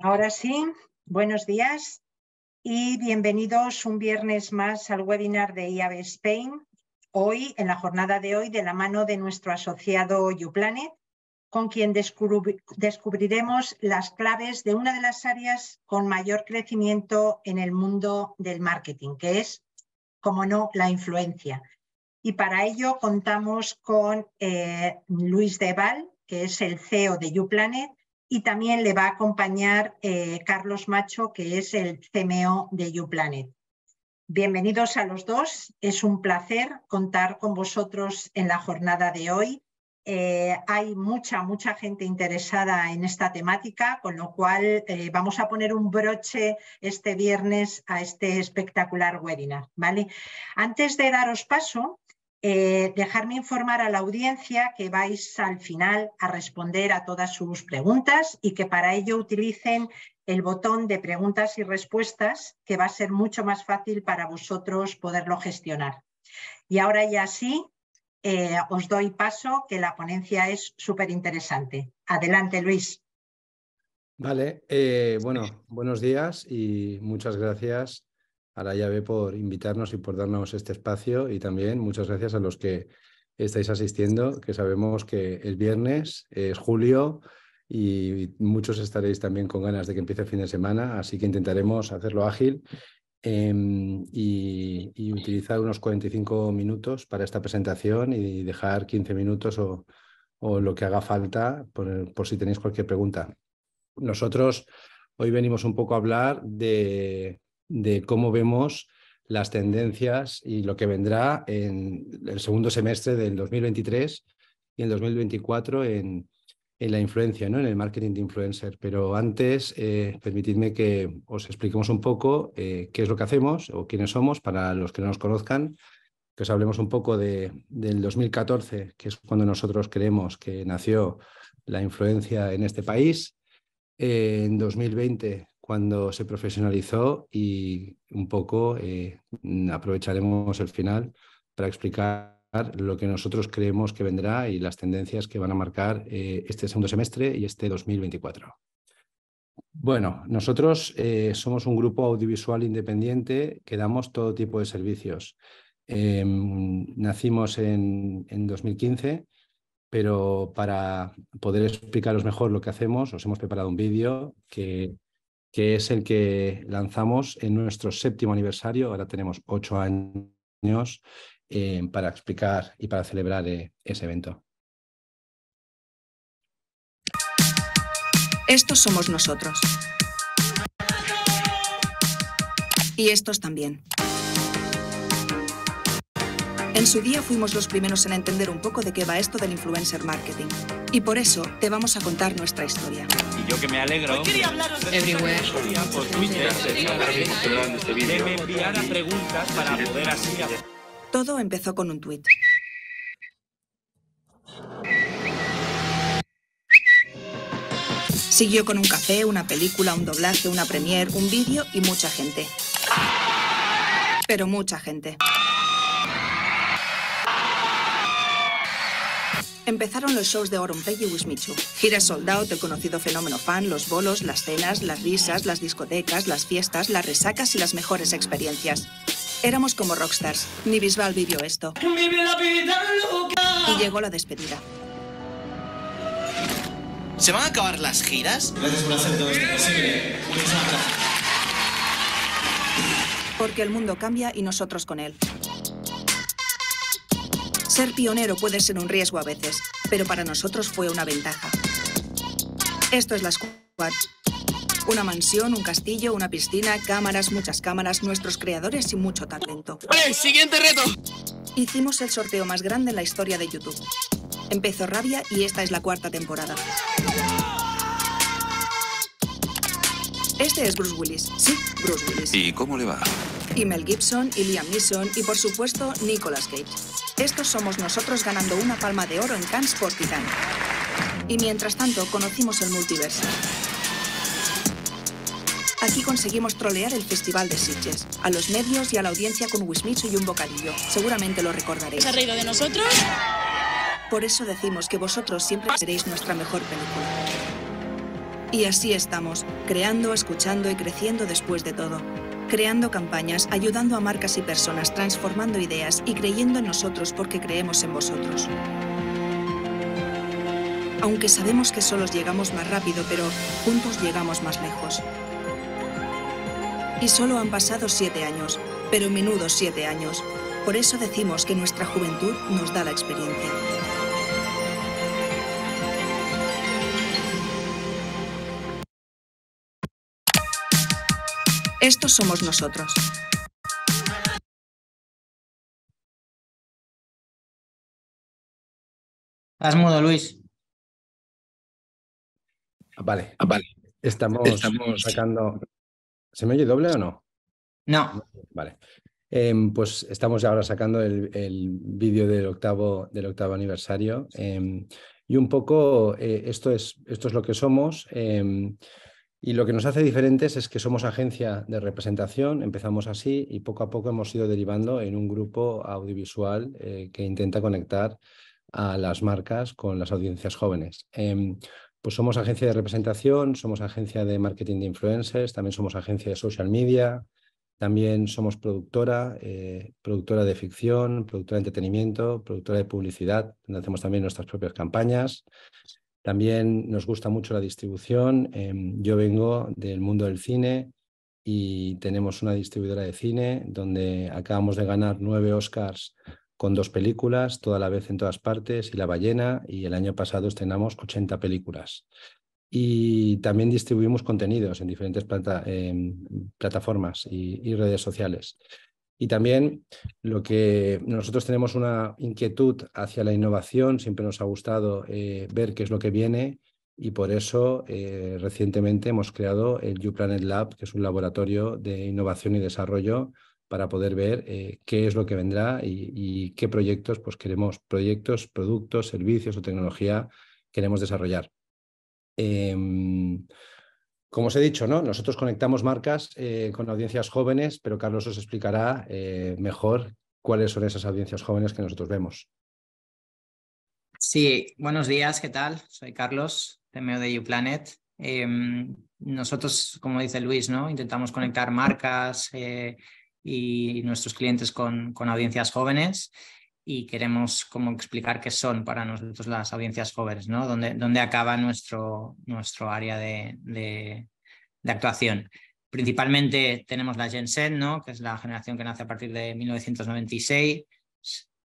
Ahora sí, buenos días y bienvenidos un viernes más al webinar de IAB Spain. Hoy, en la jornada de hoy, de la mano de nuestro asociado YouPlanet, con quien descubriremos las claves de una de las áreas con mayor crecimiento en el mundo del marketing, que es, como no, la influencia. Y para ello contamos con eh, Luis Deval, que es el CEO de YouPlanet, y también le va a acompañar eh, Carlos Macho, que es el CMO de YouPlanet. Bienvenidos a los dos, es un placer contar con vosotros en la jornada de hoy. Eh, hay mucha, mucha gente interesada en esta temática, con lo cual eh, vamos a poner un broche este viernes a este espectacular webinar. ¿vale? Antes de daros paso, eh, dejarme informar a la audiencia que vais al final a responder a todas sus preguntas y que para ello utilicen el botón de preguntas y respuestas, que va a ser mucho más fácil para vosotros poderlo gestionar. Y ahora ya sí, eh, os doy paso, que la ponencia es súper interesante. Adelante, Luis. Vale, eh, bueno, buenos días y muchas gracias a la llave por invitarnos y por darnos este espacio y también muchas gracias a los que estáis asistiendo, que sabemos que es viernes es julio y muchos estaréis también con ganas de que empiece el fin de semana, así que intentaremos hacerlo ágil em, y, utilizar unos 45 minutos para esta presentación y dejar 15 minutos o, lo que haga falta por si tenéis cualquier pregunta. Nosotros hoy venimos un poco a hablar de de cómo vemos las tendencias y lo que vendrá en el segundo semestre del 2023 y en 2024 en, la influencia, ¿no? en el marketing de influencer. Pero antes, eh, permitidme que os expliquemos un poco eh, qué es lo que hacemos o quiénes somos para los que no nos conozcan, que os hablemos un poco de, del 2014, que es cuando nosotros creemos que nació la influencia en este país. Eh, en 2020 cuando se profesionalizó y un poco eh, aprovecharemos el final para explicar lo que nosotros creemos que vendrá y las tendencias que van a marcar eh, este segundo semestre y este 2024. Bueno, nosotros eh, somos un grupo audiovisual independiente que damos todo tipo de servicios. Em, nacimos en 2015 pero para poder explicaros mejor lo que hacemos, os hemos preparado un vídeo que que es el que lanzamos en nuestro séptimo aniversario. Ahora tenemos ocho años eh, para explicar y para celebrar eh, ese evento. Estos somos nosotros. Y estos también. En su día fuimos los primeros en entender un poco de qué va esto del influencer marketing. Y por eso te vamos a contar nuestra historia. Yo que me alegro. de Everywhere. Por Twitter. Este me preguntas para poder así... Todo empezó con un tweet. Siguió con un café, una película, un doblaje, una premiere, un vídeo y mucha gente. Pero mucha gente. Empezaron los shows de Oron y Wismichu. Giras sold out, el conocido fenómeno fan, los bolos, las cenas, las risas, las discotecas, las fiestas, las resacas y las mejores experiencias. Éramos como rockstars. Ni Bisbal vivió esto. Y llegó la despedida. ¿Se van a acabar las giras? Gracias por hacer todo esto Porque el mundo cambia y nosotros con él. Ser pionero puede ser un riesgo a veces, pero para nosotros fue una ventaja. Esto es la Squad. Una mansión, un castillo, una piscina, cámaras, muchas cámaras, nuestros creadores y mucho talento. ¡Vale, ¡Eh, siguiente reto! Hicimos el sorteo más grande en la historia de YouTube. Empezó Rabia y esta es la cuarta temporada. Este es Bruce Willis. Sí, Bruce Willis. ¿Y cómo le va? Y Mel Gibson, y Liam Neeson, y por supuesto, Nicolas Cage. Estos somos nosotros ganando una palma de oro en Cannes por Y mientras tanto, conocimos el multiverso. Aquí conseguimos trolear el Festival de Sitges, a los medios y a la audiencia con Wismichu y un bocadillo. Seguramente lo recordaréis. ¿Se ha reído de nosotros? Por eso decimos que vosotros siempre seréis nuestra mejor película. Y así estamos, creando, escuchando y creciendo después de todo. Creando campañas, ayudando a marcas y personas, transformando ideas y creyendo en nosotros porque creemos en vosotros. Aunque sabemos que solos llegamos más rápido, pero juntos llegamos más lejos. Y solo han pasado siete años, pero menudo siete años. Por eso decimos que nuestra juventud nos da la experiencia. Estos somos nosotros. Has mudo, Luis. Ah, vale, ah, vale. Estamos, sacando. ¿Se me oye doble o no? No. Vale. Em, pues estamos ahora sacando el, vídeo del octavo, del octavo aniversario. Em, y un poco eh, esto, es, esto es lo que somos. Em, y lo que nos hace diferentes es que somos agencia de representación, empezamos así y poco a poco hemos ido derivando en un grupo audiovisual eh, que intenta conectar a las marcas con las audiencias jóvenes. Em, pues somos agencia de representación, somos agencia de marketing de influencers, también somos agencia de social media, también somos productora, eh, productora de ficción, productora de entretenimiento, productora de publicidad, donde hacemos también nuestras propias campañas, también nos gusta mucho la distribución. Em, yo vengo del mundo del cine y tenemos una distribuidora de cine donde acabamos de ganar nueve Oscars con dos películas, toda la vez en todas partes, y La Ballena, y el año pasado estrenamos 80 películas. Y también distribuimos contenidos en diferentes em, plataformas y redes sociales. Y también lo que nosotros tenemos una inquietud hacia la innovación, siempre nos ha gustado eh, ver qué es lo que viene y por eso eh, recientemente hemos creado el UPlanet Lab, que es un laboratorio de innovación y desarrollo para poder ver eh, qué es lo que vendrá y, qué proyectos pues, queremos, proyectos, productos, servicios o tecnología queremos desarrollar. Em, como os he dicho, ¿no? nosotros conectamos marcas eh, con audiencias jóvenes, pero Carlos os explicará eh, mejor cuáles son esas audiencias jóvenes que nosotros vemos. Sí, buenos días, ¿qué tal? Soy Carlos, CMO de YouPlanet. Em, nosotros, como dice Luis, ¿no? intentamos conectar marcas eh, y nuestros clientes con, con audiencias jóvenes y queremos como explicar qué son para nosotros las audiencias jóvenes, ¿no? Dónde, dónde acaba nuestro, nuestro área de, de, actuación. Principalmente tenemos la Gen Z, ¿no? que es la generación que nace a partir de 1996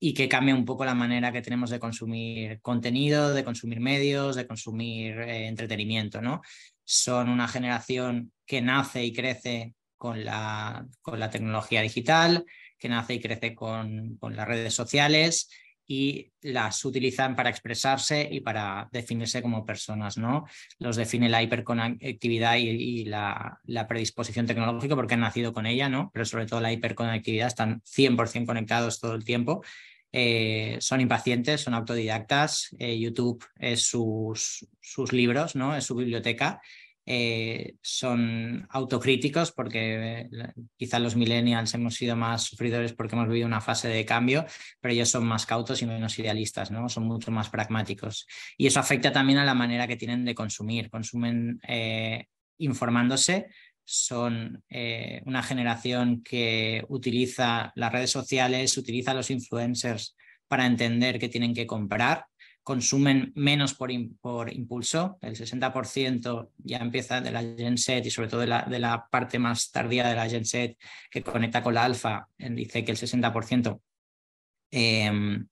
y que cambia un poco la manera que tenemos de consumir contenido, de consumir medios, de consumir eh, entretenimiento. ¿no? Son una generación que nace y crece con la, con la tecnología digital, que nace y crece con, las redes sociales y las utilizan para expresarse y para definirse como personas, ¿no? Los define la hiperconectividad y, la, predisposición tecnológica porque han nacido con ella, ¿no? Pero sobre todo la hiperconectividad, están 100% conectados todo el tiempo. Eh, son impacientes, son autodidactas. Eh, YouTube es sus, sus libros, ¿no? Es su biblioteca eh, son autocríticos porque eh, quizá los millennials hemos sido más sufridores porque hemos vivido una fase de cambio, pero ellos son más cautos y menos idealistas, ¿no? Son mucho más pragmáticos. Y eso afecta también a la manera que tienen de consumir. Consumen eh, informándose, son una generación que utiliza las redes sociales, utiliza los influencers para entender que tienen que comprar consumen menos por, impulso, el 60% ya empieza de la genset y sobre todo de la, de la parte más tardía de la genset que conecta con la alfa, dice que el 60% em,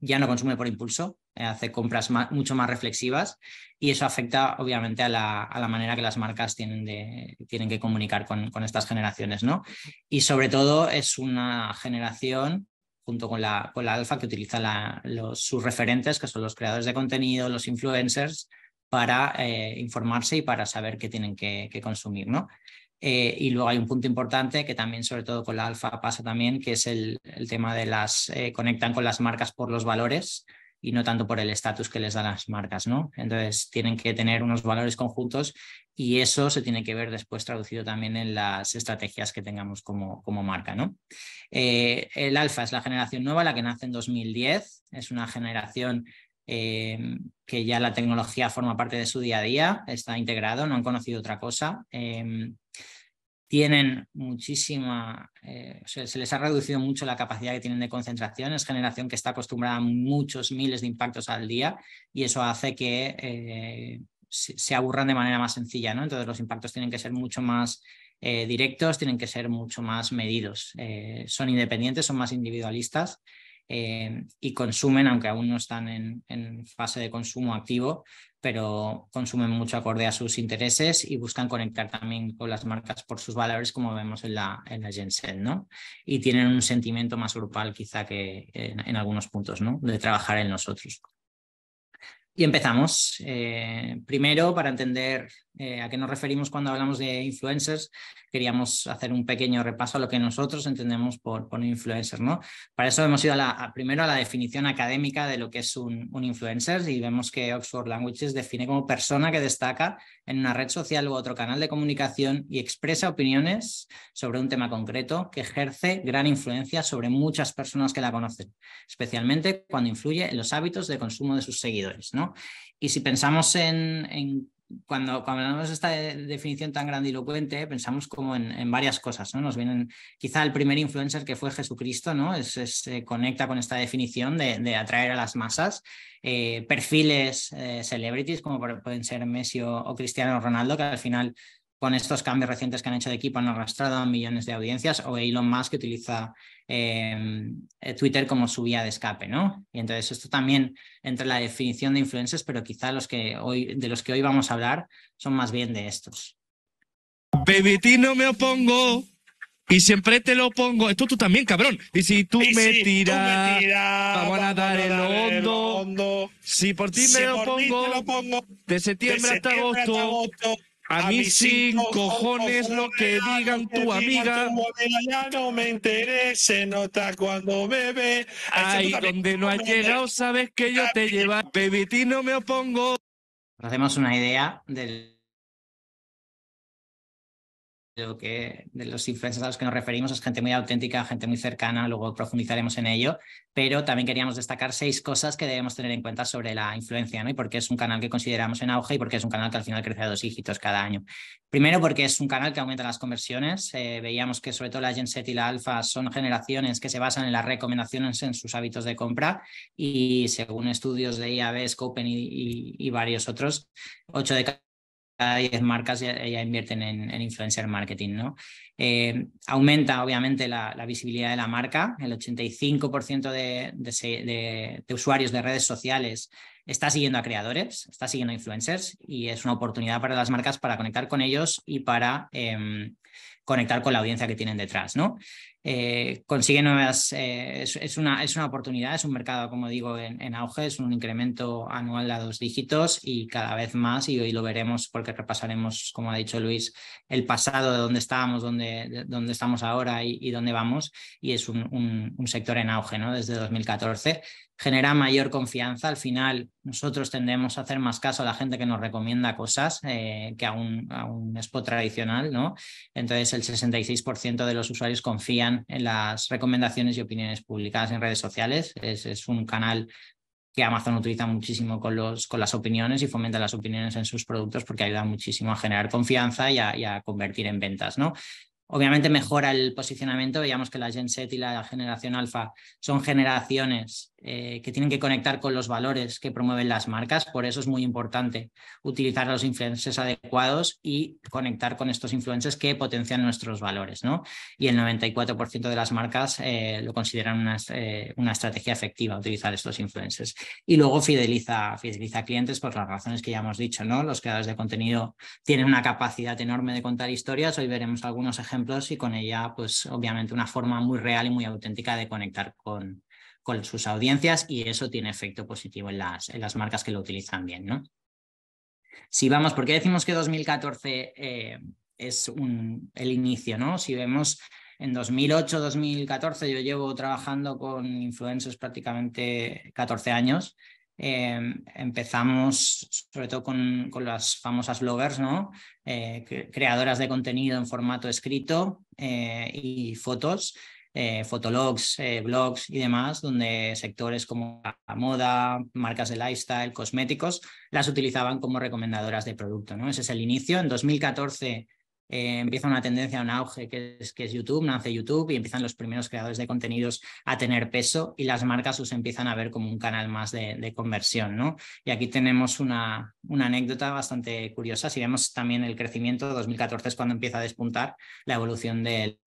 ya no consume por impulso, hace compras mucho más reflexivas y eso afecta obviamente a la, manera que las marcas tienen, de, tienen que comunicar con, con estas generaciones. ¿no? Y sobre todo es una generación junto con la, con la alfa que utiliza los, sus referentes, que son los creadores de contenido, los influencers, para eh, informarse y para saber qué tienen que, consumir. ¿no? Eh, y luego hay un punto importante que también, sobre todo con la alfa, pasa también, que es el, tema de las, eh, conectan con las marcas por los valores y no tanto por el estatus que les dan las marcas, ¿no? Entonces tienen que tener unos valores conjuntos y eso se tiene que ver después traducido también en las estrategias que tengamos como, como marca, ¿no? Eh, el alfa es la generación nueva, la que nace en 2010, es una generación eh, que ya la tecnología forma parte de su día a día, está integrado, no han conocido otra cosa. Eh, tienen muchísima, eh, se, les ha reducido mucho la capacidad que tienen de concentración, es generación que está acostumbrada a muchos miles de impactos al día y eso hace que eh, se, aburran de manera más sencilla, ¿no? Entonces los impactos tienen que ser mucho más eh, directos, tienen que ser mucho más medidos, son independientes, son más individualistas eh, y consumen, aunque aún no están en, fase de consumo activo, pero consumen mucho acorde a sus intereses y buscan conectar también con las marcas por sus valores, como vemos en la, en ¿no? Y tienen un sentimiento más grupal quizá que en, algunos puntos, ¿no? De trabajar en nosotros. Y empezamos. Eh, primero, para entender eh, a qué nos referimos cuando hablamos de influencers, queríamos hacer un pequeño repaso a lo que nosotros entendemos por, por influencer. ¿no? Para eso hemos ido a la, primero a la definición académica de lo que es un, influencer y vemos que Oxford Languages define como persona que destaca en una red social u otro canal de comunicación y expresa opiniones sobre un tema concreto que ejerce gran influencia sobre muchas personas que la conocen, especialmente cuando influye en los hábitos de consumo de sus seguidores. ¿no? Y si pensamos en cuando, hablamos de esta eh, definición tan grandilocuente, pensamos como en, varias cosas, ¿no? Nos vienen, quizá el primer influencer que fue Jesucristo, ¿no? se conecta con esta definición de, atraer a las masas. Eh, perfiles eh, celebrities, como pueden ser Messi o, o Cristiano Ronaldo, que al final con estos cambios recientes que han hecho de equipo han arrastrado a millones de audiencias, o Elon Musk que utiliza eh, Twitter como su vía de escape, ¿no? Y entonces esto también entra la definición de influencers, pero quizá los que hoy, de los que hoy vamos a hablar son más bien de estos. Baby, ti no me opongo. Y siempre te lo pongo. Esto tú también, cabrón. Y si tú, me, tiras, me vamos a dar, el, hondo. Si por ti me, lo pongo, de septiembre, hasta agosto a, mí sin cojones lo que digan tu amiga. no me se nota cuando bebe. Ahí donde no ha llegado, sabes que yo te llevo. Baby, ti no me opongo. Hacemos una idea del que de los influencers a los que nos referimos es gente muy auténtica, gente muy cercana, luego profundizaremos en ello, pero también queríamos destacar seis cosas que debemos tener en cuenta sobre la influencia, ¿no? Y porque es un canal que consideramos en auge y porque es un canal que al final crece a dos dígitos cada año. Primero, porque es un canal que aumenta las conversiones. Eh, veíamos que sobre todo la Gen Z y la Alfa son generaciones que se basan en las recomendaciones en sus hábitos de compra y según estudios de IAB, Scopen y, varios otros, 8 de cada 10 marcas ya, invierten en, influencer marketing, ¿no? Eh, aumenta obviamente la, visibilidad de la marca, el 85% de, usuarios de redes sociales está siguiendo a creadores, está siguiendo a influencers y es una oportunidad para las marcas para conectar con ellos y para em, conectar con la audiencia que tienen detrás, ¿no? Eh, consigue nuevas, eh, es, una, es una oportunidad, es un mercado, como digo, en, auge, es un incremento anual a dos dígitos y cada vez más, y hoy lo veremos porque repasaremos, como ha dicho Luis, el pasado de dónde estábamos, dónde, estamos ahora y, dónde vamos, y es un, sector en auge ¿no? desde 2014 genera mayor confianza. Al final, nosotros tendemos a hacer más caso a la gente que nos recomienda cosas eh, que a un, a spot tradicional, ¿no? Entonces, el 66% de los usuarios confían en las recomendaciones y opiniones publicadas en redes sociales. Es, un canal que Amazon utiliza muchísimo con, los, con las opiniones y fomenta las opiniones en sus productos porque ayuda muchísimo a generar confianza y a, y a convertir en ventas, ¿no? Obviamente mejora el posicionamiento, veíamos que la Gen y la generación alfa son generaciones eh, que tienen que conectar con los valores que promueven las marcas, por eso es muy importante utilizar los influencers adecuados y conectar con estos influencers que potencian nuestros valores, ¿no? Y el 94% de las marcas eh, lo consideran eh, una, estrategia efectiva utilizar estos influencers. Y luego fideliza, fideliza clientes por las razones que ya hemos dicho, ¿no? Los creadores de contenido tienen una capacidad enorme de contar historias, hoy veremos algunos ejemplos y con ella, pues obviamente una forma muy real y muy auténtica de conectar con, sus audiencias y eso tiene efecto positivo en las, marcas que lo utilizan bien, ¿no? Si vamos, ¿por qué decimos que 2014 eh, es el inicio, ¿no? Si vemos en 2008, 2014, yo llevo trabajando con influencers prácticamente 14 años Em, empezamos sobre todo con, las famosas bloggers, ¿no? Eh, creadoras de contenido en formato escrito eh, y fotos, eh, fotologs, blogs y demás, donde sectores como la moda, marcas de lifestyle, cosméticos, las utilizaban como recomendadoras de producto. ¿no? Ese es el inicio. En 2014 eh, empieza una tendencia, un auge que es, YouTube, nace YouTube y empiezan los primeros creadores de contenidos a tener peso y las marcas los pues, empiezan a ver como un canal más de, conversión, ¿no? Y aquí tenemos una, anécdota bastante curiosa. Si vemos también el crecimiento, 2014 es cuando empieza a despuntar la evolución del,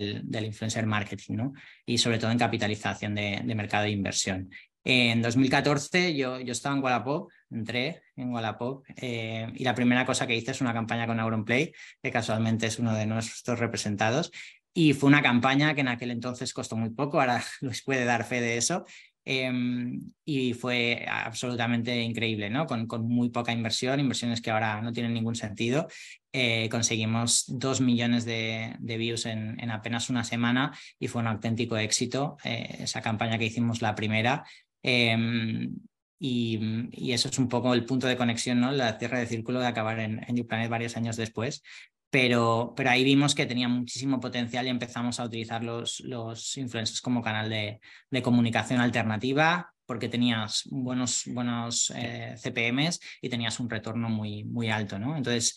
influencer marketing, ¿no? Y sobre todo en capitalización de, de mercado de inversión. En 2014 yo, yo estaba en Wallapop, entré en Wallapop eh, y la primera cosa que hice es una campaña con Auronplay, que casualmente es uno de nuestros representados, y fue una campaña que en aquel entonces costó muy poco, ahora les puede dar fe de eso, em, y fue absolutamente increíble, ¿no? Con, con, muy poca inversión, inversiones que ahora no tienen ningún sentido. Eh, conseguimos dos millones de, de views en, apenas una semana y fue un auténtico éxito eh, esa campaña que hicimos la primera Em, mm, y, eso es un poco el punto de conexión, ¿no? La cierre de círculo de acabar en, en Planet varios años después. Pero, pero ahí vimos que tenía muchísimo potencial y empezamos a utilizar los, los influencers como canal de, comunicación alternativa, porque tenías buenos, buenos eh, CPMs y tenías un retorno muy, muy alto, ¿no? Entonces,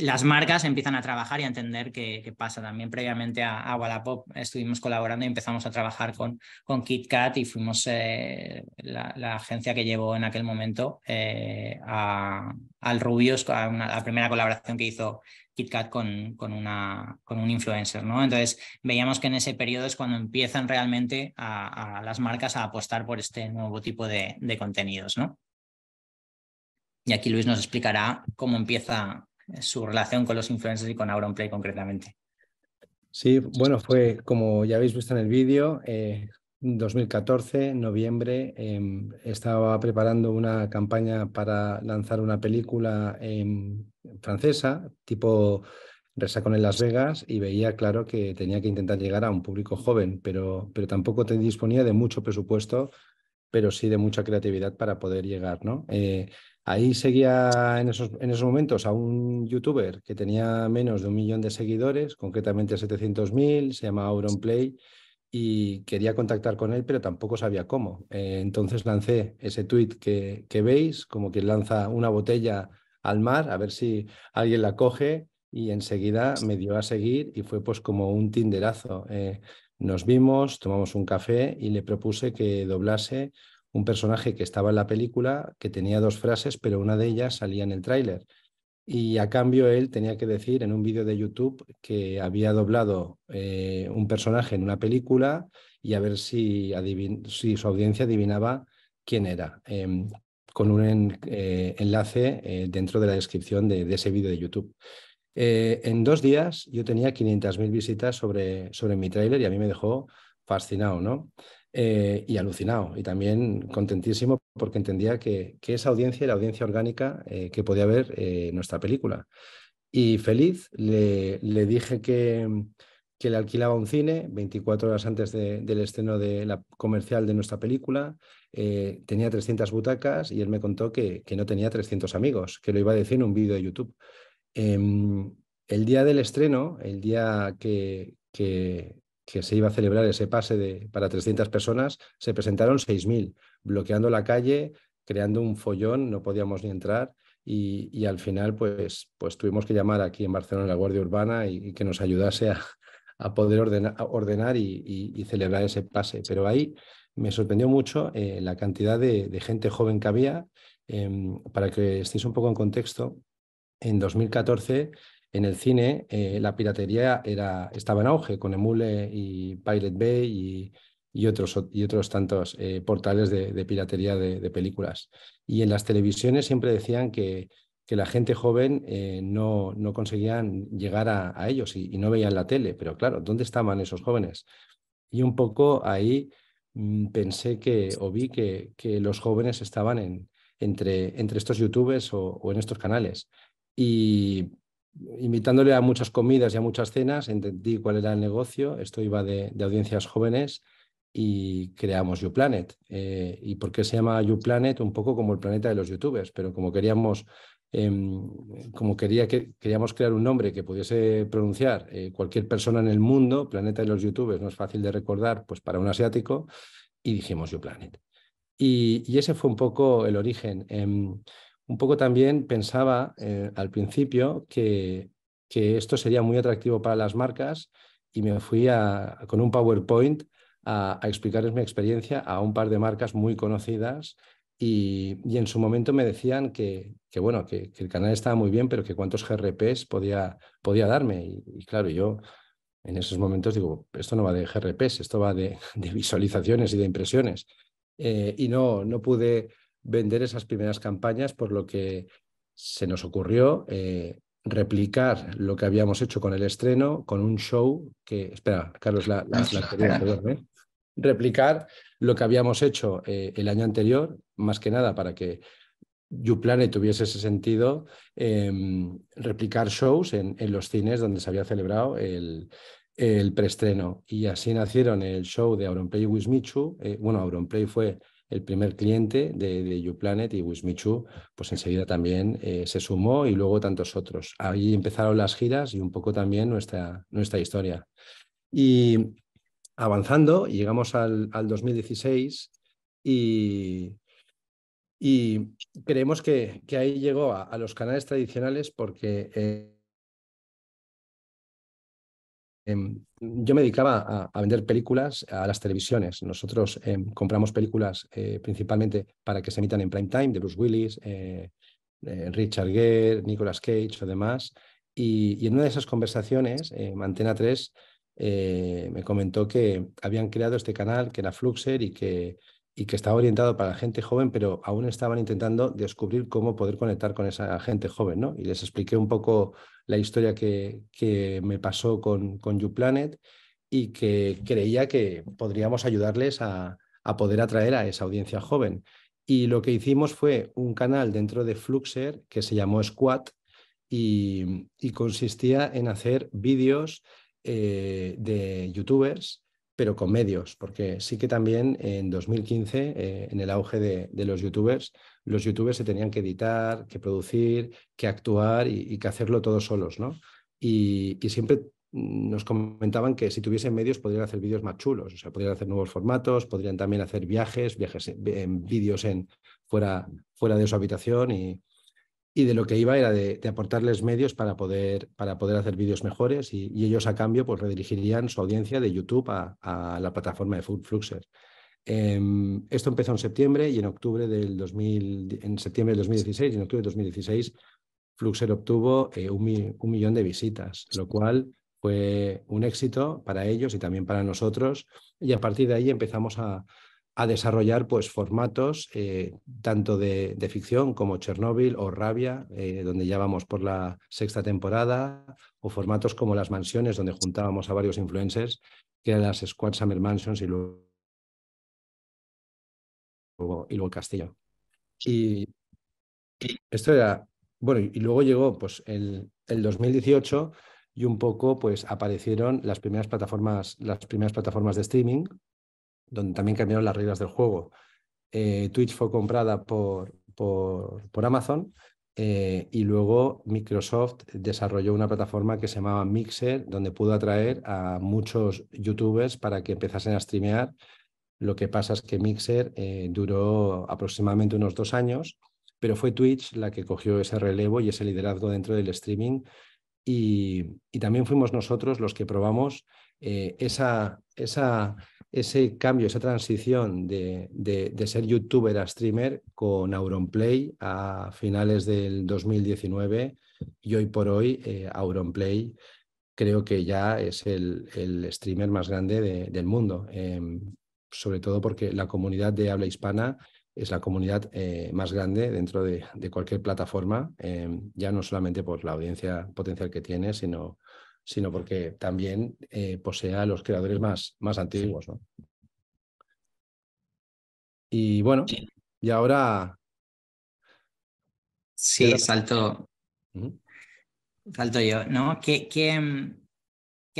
las marcas empiezan a trabajar y a entender qué, pasa. También previamente a, Wallapop estuvimos colaborando y empezamos a trabajar con, con KitKat y fuimos eh, la, agencia que llevó en aquel momento eh, al Rubios la primera colaboración que hizo KitKat con, con, una, con un influencer. ¿no? Entonces veíamos que en ese periodo es cuando empiezan realmente a, las marcas a apostar por este nuevo tipo de, contenidos. ¿no? Y aquí Luis nos explicará cómo empieza su relación con los influencers y con Play concretamente. Sí, bueno, fue como ya habéis visto en el vídeo, 2014, eh, noviembre, em, estaba preparando una campaña para lanzar una película em, francesa, tipo Resacón en Las Vegas, y veía claro que tenía que intentar llegar a un público joven, pero, pero tampoco disponía de mucho presupuesto, pero sí de mucha creatividad para poder llegar, ¿no? Eh, Ahí seguía en esos, momentos a un youtuber que tenía menos de un millón de seguidores, concretamente 700.000, se llama Play y quería contactar con él, pero tampoco sabía cómo. Eh, entonces lancé ese tweet que, veis, como quien lanza una botella al mar, a ver si alguien la coge, y enseguida me dio a seguir y fue pues como un tinderazo. Eh, nos vimos, tomamos un café y le propuse que doblase un personaje que estaba en la película, que tenía dos frases, pero una de ellas salía en el tráiler. Y a cambio él tenía que decir en un vídeo de YouTube que había doblado eh, un personaje en una película y a ver si, si su audiencia adivinaba quién era, em, con un eh, enlace eh, dentro de la descripción de, ese vídeo de YouTube. en dos días yo tenía 500.000 visitas sobre, sobre mi tráiler y a mí me dejó fascinado, ¿no? Eh, y alucinado y también contentísimo porque entendía que, esa audiencia era audiencia orgánica eh, que podía ver eh, nuestra película. Y feliz, le, dije que, que, le alquilaba un cine 24 horas antes del estreno de la comercial de nuestra película. tenía 300 butacas y él me contó que, que, no tenía 300 amigos, que lo iba a decir en un vídeo de YouTube. Em, el día del estreno, el día que, que que se iba a celebrar ese pase de, para 300 personas, se presentaron 6.000, bloqueando la calle, creando un follón, no podíamos ni entrar. Y, al final, pues, pues tuvimos que llamar aquí en Barcelona a la Guardia Urbana y, que nos ayudase a, poder ordenar y, celebrar ese pase. Pero ahí me sorprendió mucho eh, la cantidad de, gente joven que había. Em, para que estéis un poco en contexto, en 2014 en el cine eh, la piratería era, estaba en auge con Emule y Pirate Bay y, otros, y otros tantos eh, portales de, piratería de, películas. Y en las televisiones siempre decían que, que la gente joven eh, no, no, conseguían llegar a, ellos y, no veían la tele. Pero claro, ¿dónde estaban esos jóvenes? Y un poco ahí mm, pensé que o vi que, que los jóvenes estaban en, entre, entre estos youtubers o, o en estos canales. Y, invitándole a muchas comidas y a muchas cenas, entendí cuál era el negocio, esto iba de, audiencias jóvenes y creamos YouPlanet. Eh, ¿Y por qué se llama YouPlanet? Un poco como el planeta de los youtubers, pero como queríamos, em, como quería que, queríamos crear un nombre que pudiese pronunciar eh, cualquier persona en el mundo, planeta de los youtubers, no es fácil de recordar, pues para un asiático, y dijimos YouPlanet. y ese fue un poco el origen. Em, un poco también pensaba eh, al principio que, que, esto sería muy atractivo para las marcas y me fui con un PowerPoint a, explicarles mi experiencia a un par de marcas muy conocidas y, en su momento me decían que, bueno, que, el canal estaba muy bien, pero que cuántos GRPs podía, podía darme. Y, claro, yo en esos momentos digo, esto no va de GRPs, esto va de, visualizaciones y de impresiones. Eh, y no, no pude vender esas primeras campañas, por lo que se nos ocurrió eh, replicar lo que habíamos hecho con el estreno, con un show que, espera, Carlos, la, la, ¿eh? replicar lo que habíamos hecho eh, el año anterior, más que nada para que Youplanet tuviese ese sentido, em, replicar shows en, los cines donde se había celebrado el, el preestreno. Y así nacieron el show de Auronplay y Michu, bueno, Play fue el primer cliente de, de YouPlanet y Wismichu, pues enseguida también eh, se sumó y luego tantos otros. Ahí empezaron las giras y un poco también nuestra, nuestra historia. Y avanzando, llegamos al, 2016 y, y creemos que, que ahí llegó a, los canales tradicionales porque... Eh, Em, yo me dedicaba a, vender películas a las televisiones. Nosotros em, compramos películas eh, principalmente para que se emitan en prime time de Bruce Willis, eh, eh, Richard Gere, Nicolas Cage o demás. Y, y en una de esas conversaciones, em, Antena 3 me comentó que habían creado este canal que era Fluxer y que y que estaba orientado para la gente joven, pero aún estaban intentando descubrir cómo poder conectar con esa gente joven, ¿no? Y les expliqué un poco la historia que, que me pasó con, con YouPlanet y que creía que podríamos ayudarles a, poder atraer a esa audiencia joven. Y lo que hicimos fue un canal dentro de Fluxer que se llamó Squad y, consistía en hacer vídeos eh, de youtubers pero con medios, porque sí que también en 2015, eh, en el auge de, los youtubers, los youtubers se tenían que editar, que producir, que actuar y, que hacerlo todos solos, ¿no? Y, siempre nos comentaban que si tuviesen medios podrían hacer vídeos más chulos, o sea, podrían hacer nuevos formatos, podrían también hacer viajes, viajes en, vídeos en, fuera, fuera de su habitación y, y de lo que iba era de, aportarles medios para poder, para poder hacer vídeos mejores y, ellos a cambio pues redirigirían su audiencia de YouTube a, la plataforma de Fluxer. Em, esto empezó en septiembre y en octubre del 2000, en septiembre del 2016 y en octubre del 2016 Fluxer obtuvo eh, un, un, millón de visitas, lo cual fue un éxito para ellos y también para nosotros y a partir de ahí empezamos a, a desarrollar pues, formatos eh, tanto de, ficción como Chernóbil o Rabia, eh, donde ya vamos por la sexta temporada, o formatos como Las Mansiones, donde juntábamos a varios influencers, que eran las Squad Summer Mansions y luego, y luego el Castillo. Y, esto era, bueno, y luego llegó pues, el, el 2018 y un poco pues aparecieron las primeras plataformas, las primeras plataformas de streaming, donde también cambiaron las reglas del juego. Eh, Twitch fue comprada por, por, Amazon eh, y luego Microsoft desarrolló una plataforma que se llamaba Mixer, donde pudo atraer a muchos youtubers para que empezasen a streamear. Lo que pasa es que Mixer eh, duró aproximadamente unos dos años, pero fue Twitch la que cogió ese relevo y ese liderazgo dentro del streaming y, también fuimos nosotros los que probamos eh, esa, ese cambio, esa transición de, ser youtuber a streamer con Auronplay a finales del 2019 y hoy por hoy eh, Auronplay creo que ya es el, streamer más grande del mundo, em, sobre todo porque la comunidad de habla hispana es la comunidad eh, más grande dentro de, cualquier plataforma, em, ya no solamente por la audiencia potencial que tiene, sino, sino porque también eh, posee a los creadores más, más antiguos. ¿no? Y bueno, y ahora... Sí, salto. Salto yo, ¿no? ¿Qué, qué,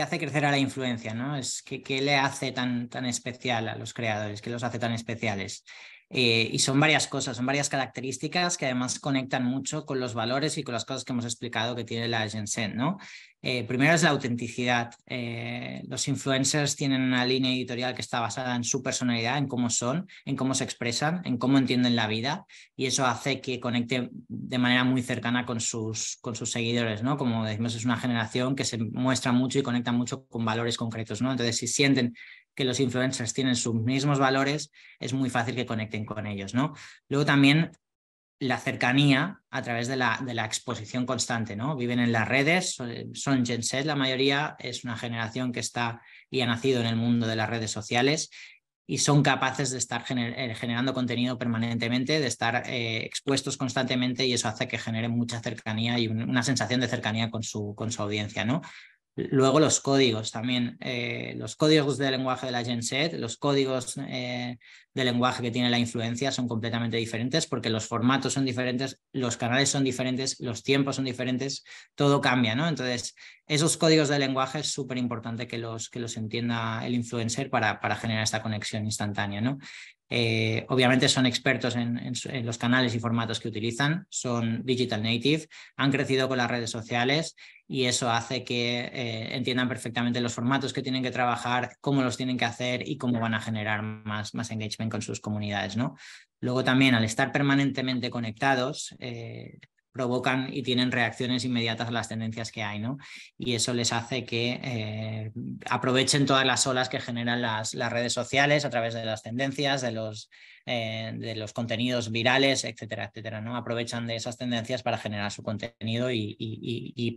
hace crecer a la influencia, ¿no? Es, ¿qué, le hace tan, tan especial a los creadores? ¿Qué los hace tan especiales? Eh, y son varias cosas, son varias características que además conectan mucho con los valores y con las cosas que hemos explicado que tiene la Jensen, ¿no? Eh, primero es la autenticidad. Eh, los influencers tienen una línea editorial que está basada en su personalidad, en cómo son, en cómo se expresan, en cómo entienden la vida y eso hace que conecte de manera muy cercana con sus, con sus seguidores, ¿no? Como decimos, es una generación que se muestra mucho y conecta mucho con valores concretos, ¿no? Entonces, si sienten que los influencers tienen sus mismos valores, es muy fácil que conecten con ellos, ¿no? Luego también la cercanía a través de la, de la exposición constante, ¿no? Viven en las redes, son, la mayoría es una generación que está y ha nacido en el mundo de las redes sociales y son capaces de estar eh, generando contenido permanentemente, de estar eh, expuestos constantemente y eso hace que genere mucha cercanía y una sensación de cercanía con su, con su audiencia, ¿no? Luego los códigos también, eh, los códigos de lenguaje de la GenSet, los códigos eh, de lenguaje que tiene la influencia son completamente diferentes porque los formatos son diferentes, los canales son diferentes, los tiempos son diferentes, todo cambia, ¿no? Entonces, esos códigos de lenguaje es súper importante que los, que los entienda el influencer para, para generar esta conexión instantánea, ¿no? Eh, obviamente son expertos en, los canales y formatos que utilizan, son digital native, han crecido con las redes sociales y eso hace que eh, entiendan perfectamente los formatos que tienen que trabajar, cómo los tienen que hacer y cómo van a generar más, más engagement con sus comunidades. ¿no? Luego también al estar permanentemente conectados, eh, provocan y tienen reacciones inmediatas a las tendencias que hay, ¿no? Y eso les hace que eh, aprovechen todas las olas que generan las, redes sociales a través de las tendencias, eh, de los, contenidos virales, etcétera, etcétera, ¿no? Aprovechan de esas tendencias para generar su contenido y,